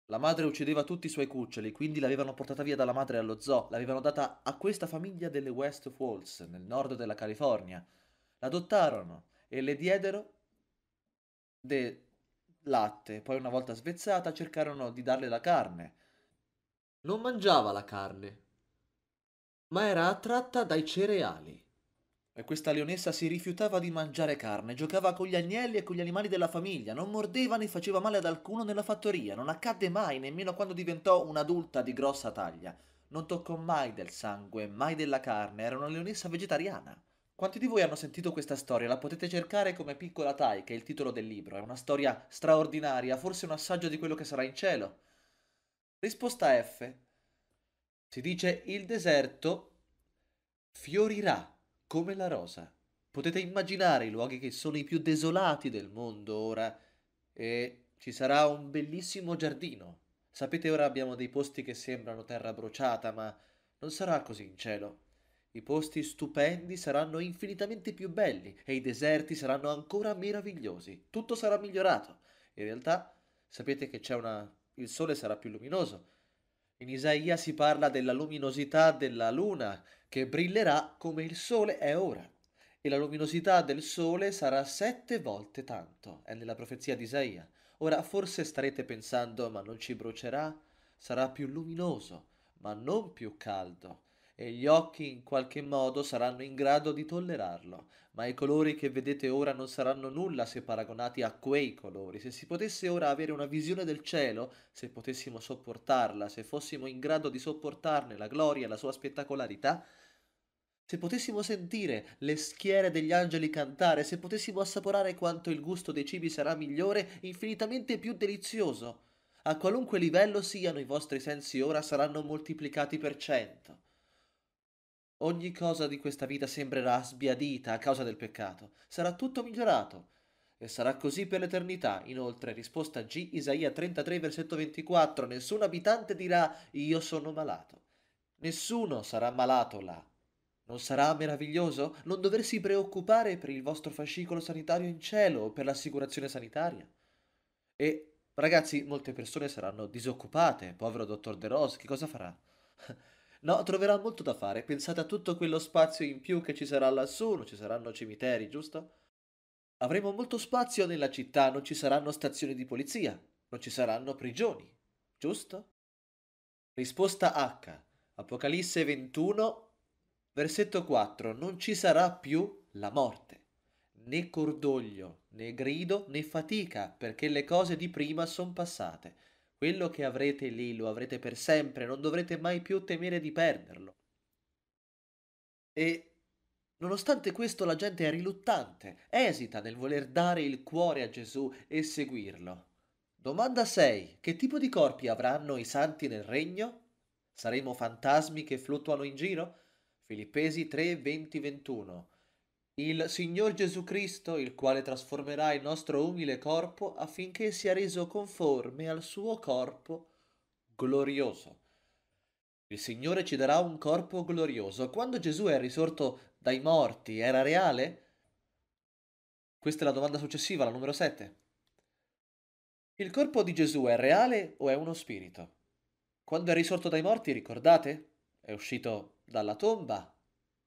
La madre uccideva tutti i suoi cuccioli, quindi l'avevano portata via dalla madre allo zoo, l'avevano data a questa famiglia delle West Falls, nel nord della California. L'adottarono e le diedero de latte, poi una volta svezzata cercarono di darle la carne. Non mangiava la carne, ma era attratta dai cereali. E questa leonessa si rifiutava di mangiare carne, giocava con gli agnelli e con gli animali della famiglia, non mordeva né faceva male ad alcuno nella fattoria, non accadde mai, nemmeno quando diventò un'adulta di grossa taglia. Non toccò mai del sangue, mai della carne, era una leonessa vegetariana. Quanti di voi hanno sentito questa storia? La potete cercare come Piccola Tai, che è il titolo del libro. È una storia straordinaria, forse un assaggio di quello che sarà in cielo. Risposta F. Si dice il deserto fiorirà come la rosa. Potete immaginare i luoghi che sono i più desolati del mondo ora e ci sarà un bellissimo giardino. Sapete ora abbiamo dei posti che sembrano terra bruciata, ma non sarà così in cielo. I posti stupendi saranno infinitamente più belli e i deserti saranno ancora meravigliosi. Tutto sarà migliorato. In realtà sapete che una... il sole sarà più luminoso. In Isaia si parla della luminosità della luna che brillerà come il sole è ora. E la luminosità del sole sarà sette volte tanto. È nella profezia di Isaia. Ora forse starete pensando ma non ci brucerà? Sarà più luminoso, ma non più caldo e gli occhi in qualche modo saranno in grado di tollerarlo, ma i colori che vedete ora non saranno nulla se paragonati a quei colori. Se si potesse ora avere una visione del cielo, se potessimo sopportarla, se fossimo in grado di sopportarne la gloria e la sua spettacolarità, se potessimo sentire le schiere degli angeli cantare, se potessimo assaporare quanto il gusto dei cibi sarà migliore, infinitamente più delizioso. A qualunque livello siano i vostri sensi ora saranno moltiplicati per cento. Ogni cosa di questa vita sembrerà sbiadita a causa del peccato. Sarà tutto migliorato. E sarà così per l'eternità. Inoltre, risposta G, Isaia 33, versetto 24, nessun abitante dirà io sono malato. Nessuno sarà malato là. Non sarà meraviglioso non doversi preoccupare per il vostro fascicolo sanitario in cielo o per l'assicurazione sanitaria? E, ragazzi, molte persone saranno disoccupate. Povero dottor De Rose, che cosa farà? No, troverà molto da fare. Pensate a tutto quello spazio in più che ci sarà lassù, non ci saranno cimiteri, giusto? Avremo molto spazio nella città, non ci saranno stazioni di polizia, non ci saranno prigioni, giusto? Risposta H. Apocalisse 21, versetto 4. Non ci sarà più la morte, né cordoglio, né grido, né fatica, perché le cose di prima sono passate. Quello che avrete lì lo avrete per sempre, non dovrete mai più temere di perderlo. E nonostante questo la gente è riluttante, esita nel voler dare il cuore a Gesù e seguirlo. Domanda 6. Che tipo di corpi avranno i santi nel regno? Saremo fantasmi che fluttuano in giro? Filippesi 3, 20, 21. Il Signor Gesù Cristo, il quale trasformerà il nostro umile corpo affinché sia reso conforme al suo corpo glorioso. Il Signore ci darà un corpo glorioso. Quando Gesù è risorto dai morti, era reale? Questa è la domanda successiva, la numero 7. Il corpo di Gesù è reale o è uno spirito? Quando è risorto dai morti, ricordate? È uscito dalla tomba,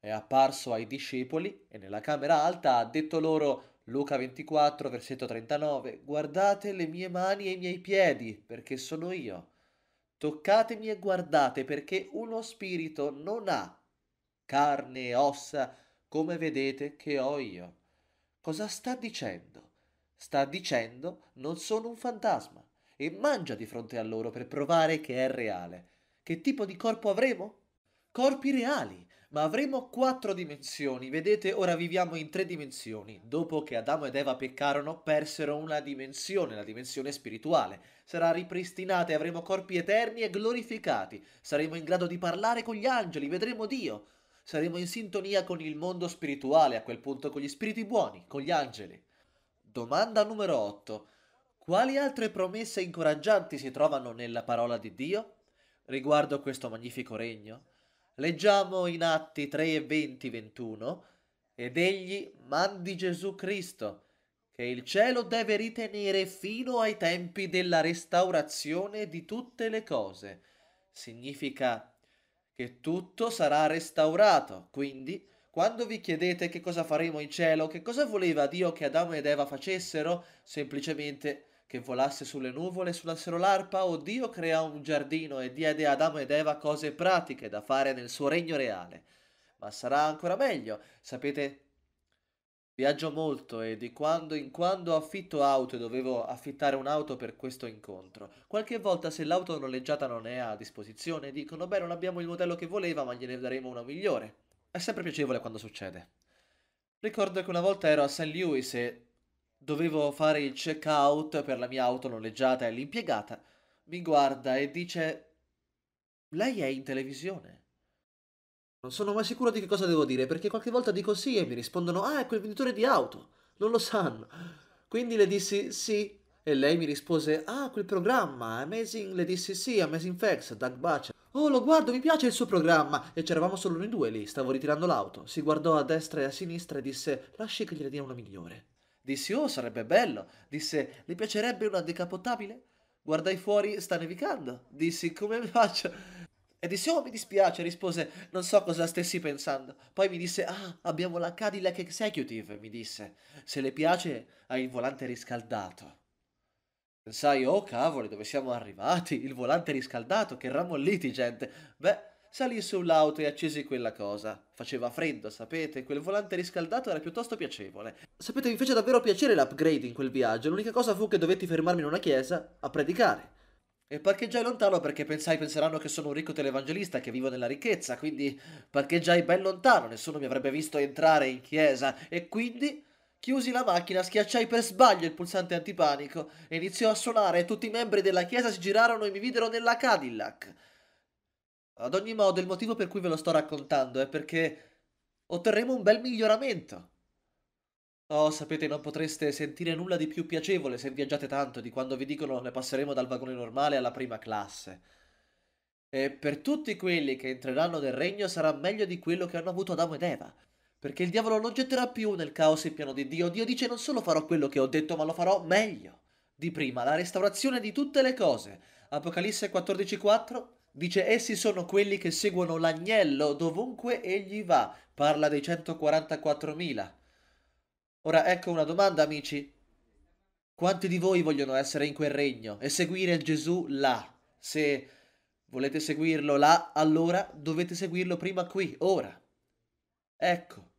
è apparso ai discepoli e nella camera alta ha detto loro Luca 24, versetto 39, guardate le mie mani e i miei piedi, perché sono io. Toccatemi e guardate, perché uno spirito non ha carne e ossa come vedete che ho io. Cosa sta dicendo? Sta dicendo non sono un fantasma e mangia di fronte a loro per provare che è reale. Che tipo di corpo avremo? Corpi reali, ma avremo quattro dimensioni. Vedete, ora viviamo in tre dimensioni. Dopo che Adamo ed Eva peccarono, persero una dimensione, la dimensione spirituale. Sarà ripristinata e avremo corpi eterni e glorificati. Saremo in grado di parlare con gli angeli, vedremo Dio. Saremo in sintonia con il mondo spirituale, a quel punto con gli spiriti buoni, con gli angeli. Domanda numero 8. Quali altre promesse incoraggianti si trovano nella parola di Dio riguardo questo magnifico regno? Leggiamo in Atti 3 e 20, 21, ed egli mandi Gesù Cristo, che il cielo deve ritenere fino ai tempi della restaurazione di tutte le cose. Significa che tutto sarà restaurato, quindi quando vi chiedete che cosa faremo in cielo, che cosa voleva Dio che Adamo ed Eva facessero, semplicemente che volasse sulle nuvole e sull'assero l'arpa o Dio creò un giardino e diede ad Adamo ed Eva cose pratiche da fare nel suo regno reale. Ma sarà ancora meglio, sapete, viaggio molto e di quando in quando affitto auto e dovevo affittare un'auto per questo incontro. Qualche volta se l'auto noleggiata non è a disposizione, dicono beh non abbiamo il modello che voleva ma gliene daremo una migliore. È sempre piacevole quando succede. Ricordo che una volta ero a St. Louis e Dovevo fare il checkout per la mia auto noleggiata e l'impiegata mi guarda e dice: Lei è in televisione. Non sono mai sicuro di che cosa devo dire perché qualche volta dico sì e mi rispondono: Ah, è quel venditore di auto. Non lo sanno. Quindi le dissi sì e lei mi rispose: Ah, quel programma, Amazing. Le dissi sì, Amazing Facts, Doug Butcher. Oh, lo guardo, mi piace il suo programma. E c'eravamo solo noi due lì, stavo ritirando l'auto. Si guardò a destra e a sinistra e disse: Lasci che gliene dia una migliore. Dissi, oh, sarebbe bello. Disse, le piacerebbe una decapotabile? Guardai fuori, sta nevicando. Dissi, come [LAUGHS] faccio? E disse, oh, mi dispiace, rispose, non so cosa stessi pensando. Poi mi disse, ah, abbiamo la Cadillac Executive, mi disse. Se le piace, hai il volante riscaldato. Pensai, oh cavoli, dove siamo arrivati? Il volante riscaldato, che ramo gente. Beh, salì sull'auto e accesi quella cosa. Faceva freddo, sapete, quel volante riscaldato era piuttosto piacevole. Sapete, mi fece davvero piacere l'upgrade in quel viaggio, l'unica cosa fu che dovetti fermarmi in una chiesa a predicare. E parcheggiai lontano perché pensai penseranno che sono un ricco televangelista che vivo nella ricchezza, quindi parcheggiai ben lontano, nessuno mi avrebbe visto entrare in chiesa e quindi chiusi la macchina, schiacciai per sbaglio il pulsante antipanico e iniziò a suonare e tutti i membri della chiesa si girarono e mi videro nella Cadillac. Ad ogni modo, il motivo per cui ve lo sto raccontando è perché otterremo un bel miglioramento. Oh, sapete, non potreste sentire nulla di più piacevole se viaggiate tanto di quando vi dicono ne passeremo dal vagone normale alla prima classe. E per tutti quelli che entreranno nel regno sarà meglio di quello che hanno avuto Adamo ed Eva. Perché il diavolo non getterà più nel caos il piano di Dio. Dio dice non solo farò quello che ho detto, ma lo farò meglio. Di prima, la restaurazione di tutte le cose. Apocalisse 14.4 Dice, essi sono quelli che seguono l'agnello dovunque egli va. Parla dei 144.000. Ora ecco una domanda, amici. Quanti di voi vogliono essere in quel regno e seguire Gesù là? Se volete seguirlo là, allora dovete seguirlo prima qui, ora. Ecco,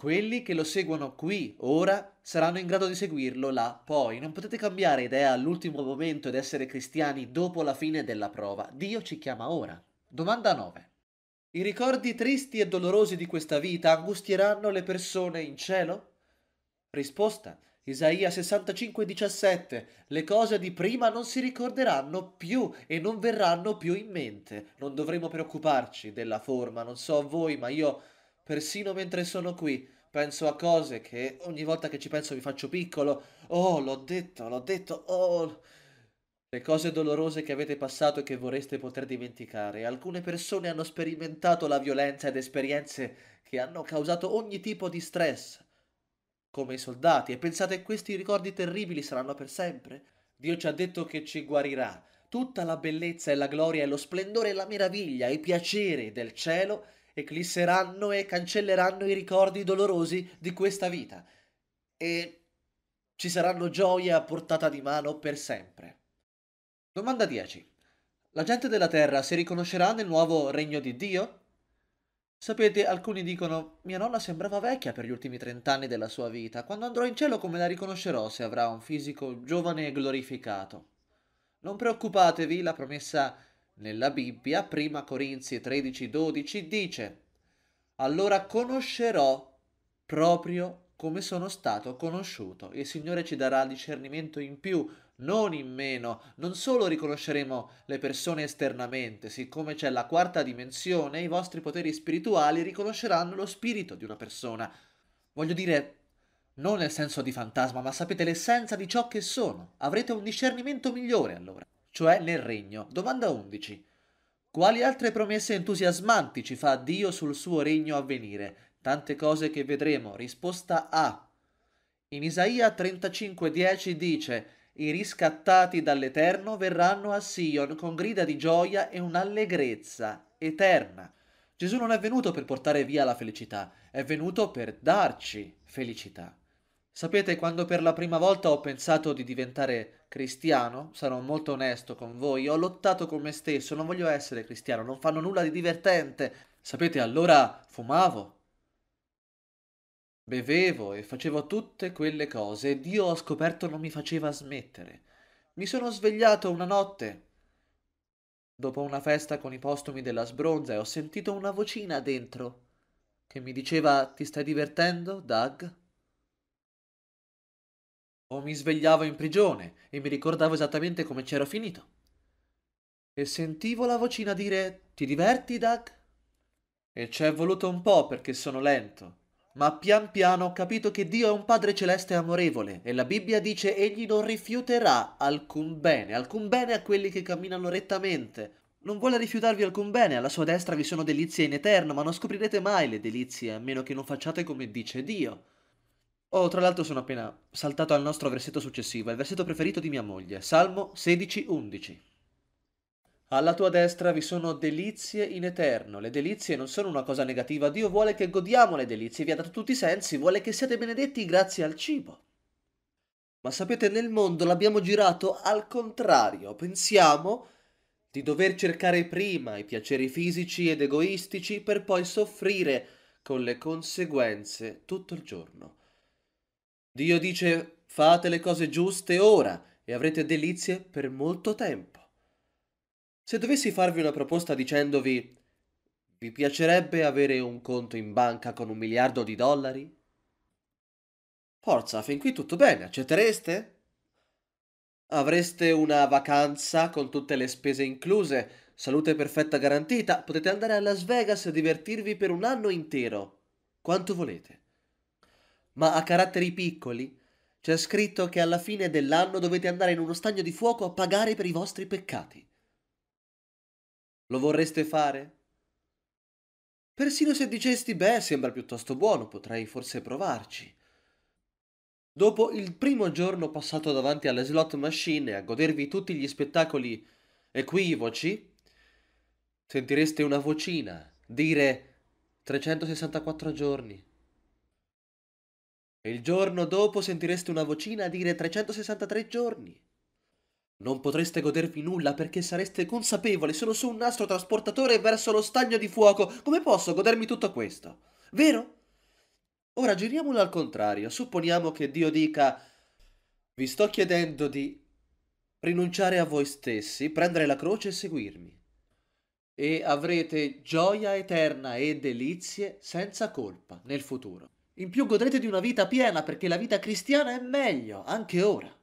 quelli che lo seguono qui, ora, saranno in grado di seguirlo là, poi. Non potete cambiare idea all'ultimo momento ed essere cristiani dopo la fine della prova. Dio ci chiama ora. Domanda 9. I ricordi tristi e dolorosi di questa vita angustieranno le persone in cielo? Risposta. Isaia 65:17 Le cose di prima non si ricorderanno più e non verranno più in mente. Non dovremo preoccuparci della forma, non so voi, ma io persino mentre sono qui, penso a cose che ogni volta che ci penso mi faccio piccolo. Oh, l'ho detto, l'ho detto, oh... Le cose dolorose che avete passato e che vorreste poter dimenticare. Alcune persone hanno sperimentato la violenza ed esperienze che hanno causato ogni tipo di stress, come i soldati, e pensate che questi ricordi terribili saranno per sempre? Dio ci ha detto che ci guarirà. Tutta la bellezza e la gloria e lo splendore e la meraviglia, e i piaceri del cielo eclisseranno e cancelleranno i ricordi dolorosi di questa vita e ci saranno gioie a portata di mano per sempre. Domanda 10. La gente della terra si riconoscerà nel nuovo regno di Dio? Sapete, alcuni dicono, mia nonna sembrava vecchia per gli ultimi trent'anni della sua vita, quando andrò in cielo come la riconoscerò se avrà un fisico giovane e glorificato? Non preoccupatevi, la promessa nella Bibbia, 1 Corinzi 13:12 dice: Allora conoscerò proprio come sono stato conosciuto. Il Signore ci darà discernimento in più, non in meno. Non solo riconosceremo le persone esternamente, siccome c'è la quarta dimensione, i vostri poteri spirituali riconosceranno lo spirito di una persona. Voglio dire, non nel senso di fantasma, ma sapete l'essenza di ciò che sono. Avrete un discernimento migliore allora cioè nel regno. Domanda 11. Quali altre promesse entusiasmanti ci fa Dio sul suo regno a venire? Tante cose che vedremo. Risposta A. In Isaia 35:10 dice: I riscattati dall'Eterno verranno a Sion con grida di gioia e un'allegrezza eterna. Gesù non è venuto per portare via la felicità, è venuto per darci felicità. Sapete, quando per la prima volta ho pensato di diventare cristiano, sarò molto onesto con voi, ho lottato con me stesso, non voglio essere cristiano, non fanno nulla di divertente. Sapete, allora fumavo, bevevo e facevo tutte quelle cose e Dio ho scoperto non mi faceva smettere. Mi sono svegliato una notte, dopo una festa con i postumi della sbronza, e ho sentito una vocina dentro che mi diceva ti stai divertendo, Doug? o mi svegliavo in prigione e mi ricordavo esattamente come c'ero finito. E sentivo la vocina dire Ti diverti, Doug? E ci è voluto un po' perché sono lento, ma pian piano ho capito che Dio è un Padre celeste amorevole e la Bibbia dice Egli non rifiuterà alcun bene, alcun bene a quelli che camminano rettamente. Non vuole rifiutarvi alcun bene, alla sua destra vi sono delizie in eterno, ma non scoprirete mai le delizie a meno che non facciate come dice Dio. Oh, tra l'altro sono appena saltato al nostro versetto successivo, il versetto preferito di mia moglie, Salmo 16:11. Alla tua destra vi sono delizie in eterno. Le delizie non sono una cosa negativa, Dio vuole che godiamo le delizie, vi ha dato tutti i sensi, vuole che siate benedetti grazie al cibo. Ma sapete, nel mondo l'abbiamo girato al contrario, pensiamo di dover cercare prima i piaceri fisici ed egoistici per poi soffrire con le conseguenze tutto il giorno. Dio dice fate le cose giuste ora e avrete delizie per molto tempo. Se dovessi farvi una proposta dicendovi vi piacerebbe avere un conto in banca con un miliardo di dollari? Forza, fin qui tutto bene, accettereste? Avreste una vacanza con tutte le spese incluse, salute perfetta garantita, potete andare a Las Vegas e divertirvi per un anno intero, quanto volete ma a caratteri piccoli, c'è scritto che alla fine dell'anno dovete andare in uno stagno di fuoco a pagare per i vostri peccati. Lo vorreste fare? Persino se dicesti, beh, sembra piuttosto buono, potrei forse provarci. Dopo il primo giorno passato davanti alle slot machine a godervi tutti gli spettacoli equivoci, sentireste una vocina dire 364 giorni, e il giorno dopo sentireste una vocina dire 363 giorni. Non potreste godervi nulla perché sareste consapevoli sono su un nastro trasportatore verso lo stagno di fuoco. Come posso godermi tutto questo? Vero? Ora giriamolo al contrario. Supponiamo che Dio dica vi sto chiedendo di rinunciare a voi stessi, prendere la croce e seguirmi. E avrete gioia eterna e delizie senza colpa nel futuro. In più godrete di una vita piena perché la vita cristiana è meglio, anche ora.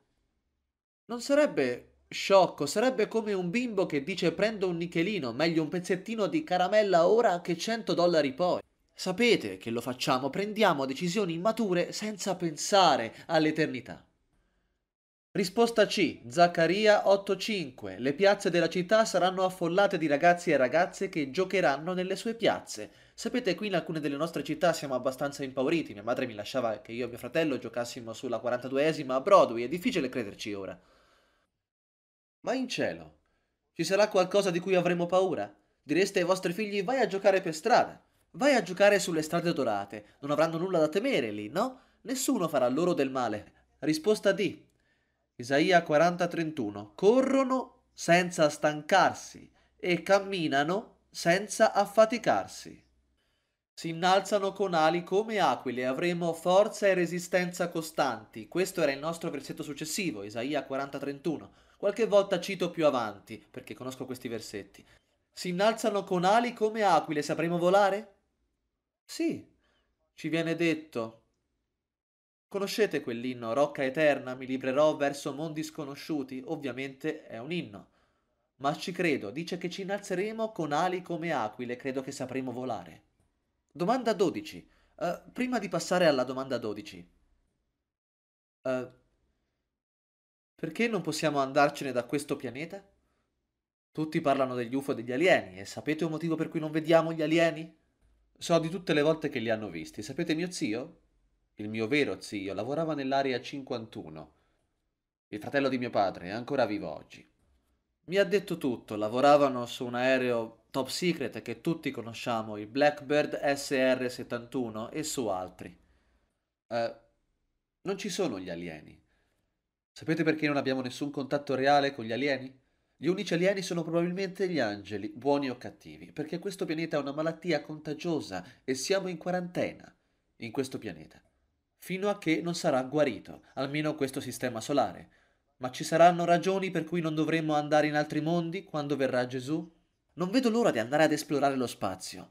Non sarebbe sciocco, sarebbe come un bimbo che dice prendo un nichelino, meglio un pezzettino di caramella ora che 100 dollari poi. Sapete che lo facciamo, prendiamo decisioni immature senza pensare all'eternità. Risposta C. Zaccaria 8.5. Le piazze della città saranno affollate di ragazzi e ragazze che giocheranno nelle sue piazze. Sapete, qui in alcune delle nostre città siamo abbastanza impauriti. Mia madre mi lasciava che io e mio fratello giocassimo sulla 42esima a Broadway, è difficile crederci ora. Ma in cielo, ci sarà qualcosa di cui avremo paura? Direste ai vostri figli vai a giocare per strada, vai a giocare sulle strade dorate, non avranno nulla da temere lì, no? Nessuno farà loro del male. Risposta D. Isaia 40:31. Corrono senza stancarsi e camminano senza affaticarsi. Si innalzano con ali come aquile, avremo forza e resistenza costanti. Questo era il nostro versetto successivo, Isaia 40:31. Qualche volta cito più avanti, perché conosco questi versetti. Si innalzano con ali come aquile, sapremo volare? Sì, ci viene detto. Conoscete quell'inno Rocca eterna, mi librerò verso mondi sconosciuti? Ovviamente è un inno. Ma ci credo, dice che ci innalzeremo con ali come aquile, credo che sapremo volare. Domanda 12. Uh, eh, prima di passare alla domanda 12. Uh, eh, perché non possiamo andarcene da questo pianeta? Tutti parlano degli UFO e degli alieni, e sapete un motivo per cui non vediamo gli alieni? So di tutte le volte che li hanno visti. Sapete mio zio? Il mio vero zio lavorava nell'area 51. Il fratello di mio padre è ancora vivo oggi. Mi ha detto tutto, lavoravano su un aereo top secret che tutti conosciamo, il Blackbird SR-71 e su altri. Eh, non ci sono gli alieni. Sapete perché non abbiamo nessun contatto reale con gli alieni? Gli unici alieni sono probabilmente gli angeli, buoni o cattivi, perché questo pianeta ha una malattia contagiosa e siamo in quarantena in questo pianeta, fino a che non sarà guarito, almeno questo sistema solare. Ma ci saranno ragioni per cui non dovremmo andare in altri mondi quando verrà Gesù? Non vedo l'ora di andare ad esplorare lo spazio.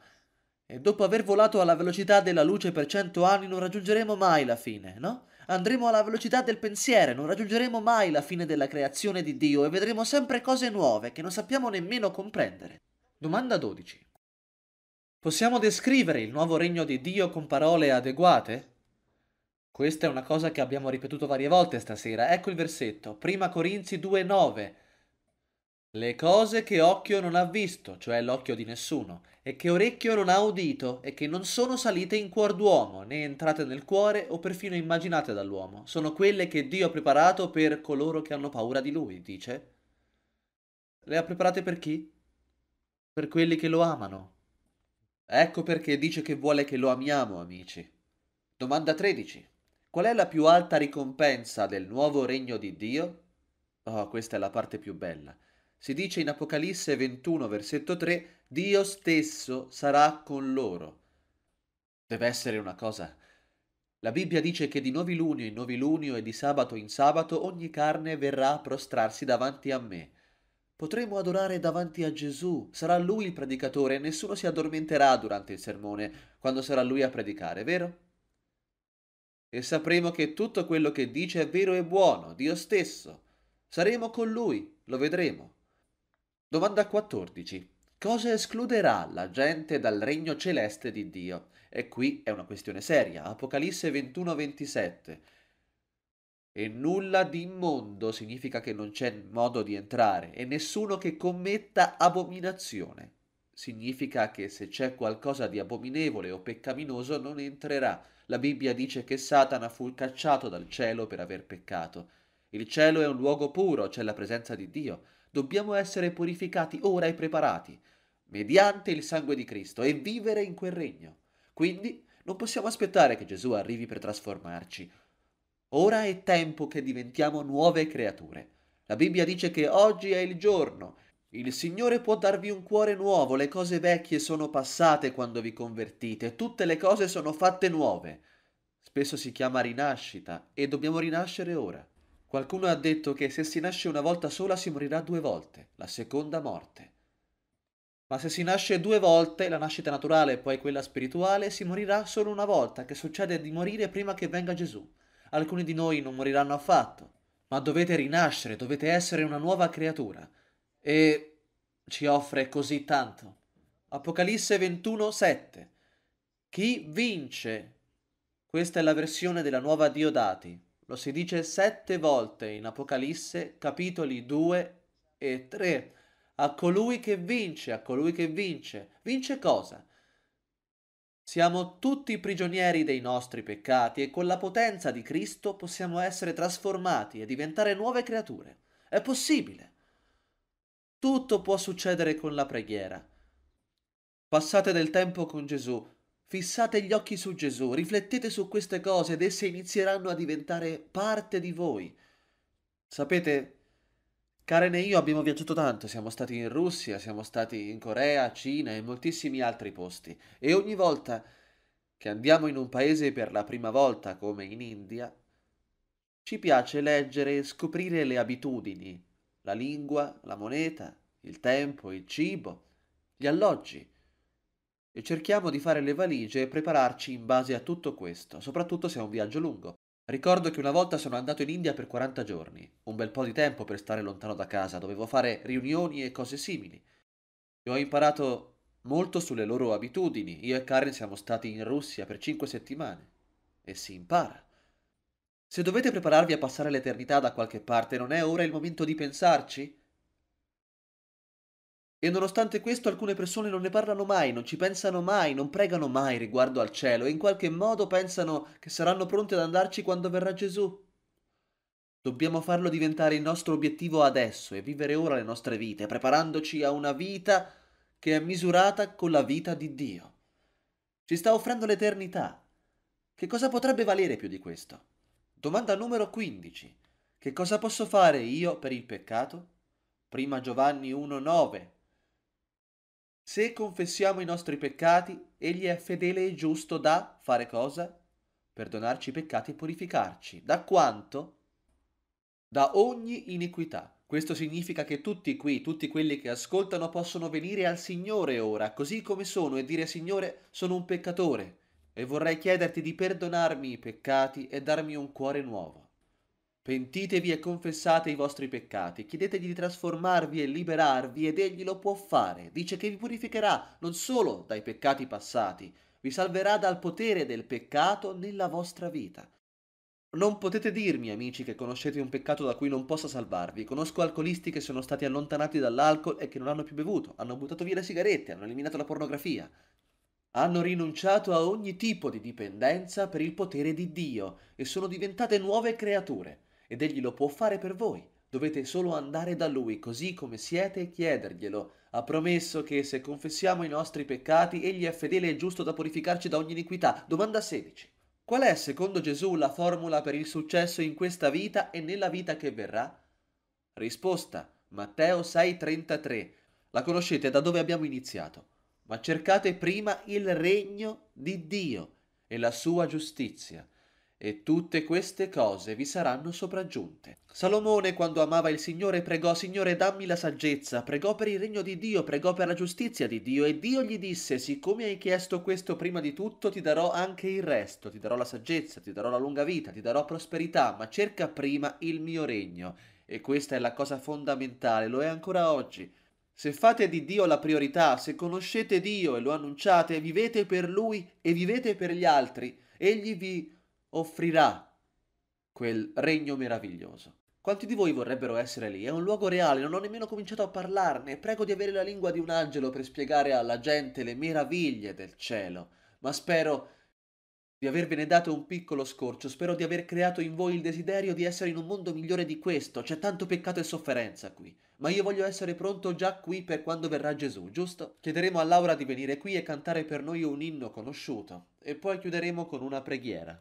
E dopo aver volato alla velocità della luce per cento anni non raggiungeremo mai la fine, no? Andremo alla velocità del pensiero, non raggiungeremo mai la fine della creazione di Dio e vedremo sempre cose nuove che non sappiamo nemmeno comprendere. Domanda 12. Possiamo descrivere il nuovo regno di Dio con parole adeguate? Questa è una cosa che abbiamo ripetuto varie volte stasera. Ecco il versetto, 1 Corinzi 2,9. Le cose che occhio non ha visto, cioè l'occhio di nessuno, e che orecchio non ha udito, e che non sono salite in cuor d'uomo, né entrate nel cuore o perfino immaginate dall'uomo, sono quelle che Dio ha preparato per coloro che hanno paura di Lui, dice. Le ha preparate per chi? Per quelli che lo amano. Ecco perché dice che vuole che lo amiamo, amici. Domanda 13. Qual è la più alta ricompensa del nuovo regno di Dio? Oh, questa è la parte più bella si dice in Apocalisse 21, versetto 3, Dio stesso sarà con loro. Deve essere una cosa. La Bibbia dice che di novilunio in novilunio e di sabato in sabato ogni carne verrà a prostrarsi davanti a me. Potremo adorare davanti a Gesù, sarà lui il predicatore e nessuno si addormenterà durante il sermone, quando sarà lui a predicare, vero? E sapremo che tutto quello che dice è vero e buono, Dio stesso. Saremo con lui, lo vedremo. Domanda 14. Cosa escluderà la gente dal regno celeste di Dio? E qui è una questione seria. Apocalisse 21-27. E nulla di immondo significa che non c'è modo di entrare, e nessuno che commetta abominazione. Significa che se c'è qualcosa di abominevole o peccaminoso non entrerà. La Bibbia dice che Satana fu cacciato dal cielo per aver peccato. Il cielo è un luogo puro, c'è la presenza di Dio dobbiamo essere purificati ora e preparati, mediante il sangue di Cristo, e vivere in quel regno. Quindi non possiamo aspettare che Gesù arrivi per trasformarci. Ora è tempo che diventiamo nuove creature. La Bibbia dice che oggi è il giorno. Il Signore può darvi un cuore nuovo, le cose vecchie sono passate quando vi convertite, tutte le cose sono fatte nuove. Spesso si chiama rinascita e dobbiamo rinascere ora. Qualcuno ha detto che se si nasce una volta sola si morirà due volte, la seconda morte. Ma se si nasce due volte, la nascita naturale e poi quella spirituale, si morirà solo una volta, che succede di morire prima che venga Gesù. Alcuni di noi non moriranno affatto, ma dovete rinascere, dovete essere una nuova creatura. E ci offre così tanto. Apocalisse 21, 7. Chi vince? Questa è la versione della nuova Diodati. Lo si dice sette volte in Apocalisse, capitoli 2 e 3. A colui che vince, a colui che vince. Vince cosa? Siamo tutti prigionieri dei nostri peccati e con la potenza di Cristo possiamo essere trasformati e diventare nuove creature. È possibile. Tutto può succedere con la preghiera. Passate del tempo con Gesù, Fissate gli occhi su Gesù, riflettete su queste cose ed esse inizieranno a diventare parte di voi. Sapete, Karen e io abbiamo viaggiato tanto, siamo stati in Russia, siamo stati in Corea, Cina e moltissimi altri posti e ogni volta che andiamo in un paese per la prima volta, come in India, ci piace leggere e scoprire le abitudini, la lingua, la moneta, il tempo, il cibo, gli alloggi e cerchiamo di fare le valigie e prepararci in base a tutto questo, soprattutto se è un viaggio lungo. Ricordo che una volta sono andato in India per 40 giorni, un bel po' di tempo per stare lontano da casa, dovevo fare riunioni e cose simili. E ho imparato molto sulle loro abitudini. Io e Karen siamo stati in Russia per 5 settimane e si impara. Se dovete prepararvi a passare l'eternità da qualche parte, non è ora il momento di pensarci? E nonostante questo alcune persone non ne parlano mai, non ci pensano mai, non pregano mai riguardo al cielo e in qualche modo pensano che saranno pronte ad andarci quando verrà Gesù. Dobbiamo farlo diventare il nostro obiettivo adesso e vivere ora le nostre vite, preparandoci a una vita che è misurata con la vita di Dio. Ci sta offrendo l'eternità. Che cosa potrebbe valere più di questo? Domanda numero 15. Che cosa posso fare io per il peccato? Prima Giovanni 1,9 se confessiamo i nostri peccati, egli è fedele e giusto da fare cosa? Perdonarci i peccati e purificarci. Da quanto? Da ogni iniquità. Questo significa che tutti qui, tutti quelli che ascoltano, possono venire al Signore ora, così come sono, e dire Signore, sono un peccatore e vorrei chiederti di perdonarmi i peccati e darmi un cuore nuovo. Pentitevi e confessate i vostri peccati, chiedetegli di trasformarvi e liberarvi ed egli lo può fare. Dice che vi purificherà non solo dai peccati passati, vi salverà dal potere del peccato nella vostra vita. Non potete dirmi, amici, che conoscete un peccato da cui non possa salvarvi. Conosco alcolisti che sono stati allontanati dall'alcol e che non hanno più bevuto, hanno buttato via le sigarette, hanno eliminato la pornografia. Hanno rinunciato a ogni tipo di dipendenza per il potere di Dio e sono diventate nuove creature ed egli lo può fare per voi. Dovete solo andare da lui così come siete e chiederglielo. Ha promesso che se confessiamo i nostri peccati, egli è fedele e giusto da purificarci da ogni iniquità. Domanda 16. Qual è secondo Gesù la formula per il successo in questa vita e nella vita che verrà? Risposta Matteo 6:33. La conoscete da dove abbiamo iniziato. Ma cercate prima il regno di Dio e la sua giustizia e tutte queste cose vi saranno sopraggiunte. Salomone, quando amava il Signore, pregò, Signore, dammi la saggezza, pregò per il regno di Dio, pregò per la giustizia di Dio, e Dio gli disse, siccome hai chiesto questo prima di tutto, ti darò anche il resto, ti darò la saggezza, ti darò la lunga vita, ti darò prosperità, ma cerca prima il mio regno. E questa è la cosa fondamentale, lo è ancora oggi. Se fate di Dio la priorità, se conoscete Dio e lo annunciate, vivete per Lui e vivete per gli altri, Egli vi offrirà quel regno meraviglioso. Quanti di voi vorrebbero essere lì? È un luogo reale, non ho nemmeno cominciato a parlarne. Prego di avere la lingua di un angelo per spiegare alla gente le meraviglie del cielo. Ma spero di avervene dato un piccolo scorcio, spero di aver creato in voi il desiderio di essere in un mondo migliore di questo. C'è tanto peccato e sofferenza qui. Ma io voglio essere pronto già qui per quando verrà Gesù, giusto? Chiederemo a Laura di venire qui e cantare per noi un inno conosciuto. E poi chiuderemo con una preghiera.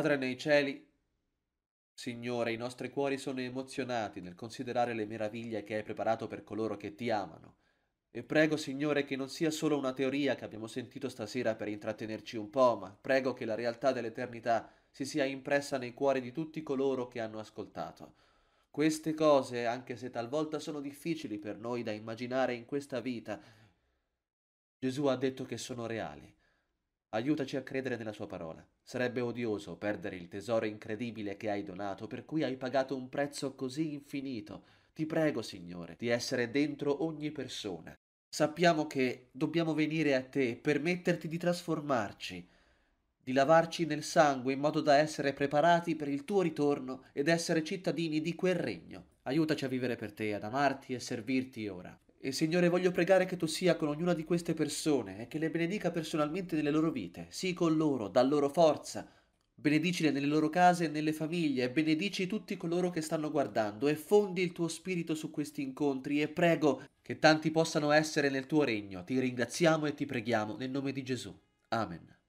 Padre nei cieli, Signore, i nostri cuori sono emozionati nel considerare le meraviglie che hai preparato per coloro che ti amano. E prego, Signore, che non sia solo una teoria che abbiamo sentito stasera per intrattenerci un po', ma prego che la realtà dell'eternità si sia impressa nei cuori di tutti coloro che hanno ascoltato. Queste cose, anche se talvolta sono difficili per noi da immaginare in questa vita, Gesù ha detto che sono reali Aiutaci a credere nella sua parola. Sarebbe odioso perdere il tesoro incredibile che hai donato, per cui hai pagato un prezzo così infinito. Ti prego, Signore, di essere dentro ogni persona. Sappiamo che dobbiamo venire a te, permetterti di trasformarci, di lavarci nel sangue in modo da essere preparati per il tuo ritorno ed essere cittadini di quel regno. Aiutaci a vivere per te, ad amarti e servirti ora. E Signore, voglio pregare che tu sia con ognuna di queste persone e che le benedica personalmente nelle loro vite. Sii con loro, da loro forza. Benedicile nelle loro case e nelle famiglie, benedici tutti coloro che stanno guardando e fondi il tuo spirito su questi incontri e prego che tanti possano essere nel tuo regno. Ti ringraziamo e ti preghiamo nel nome di Gesù. Amen.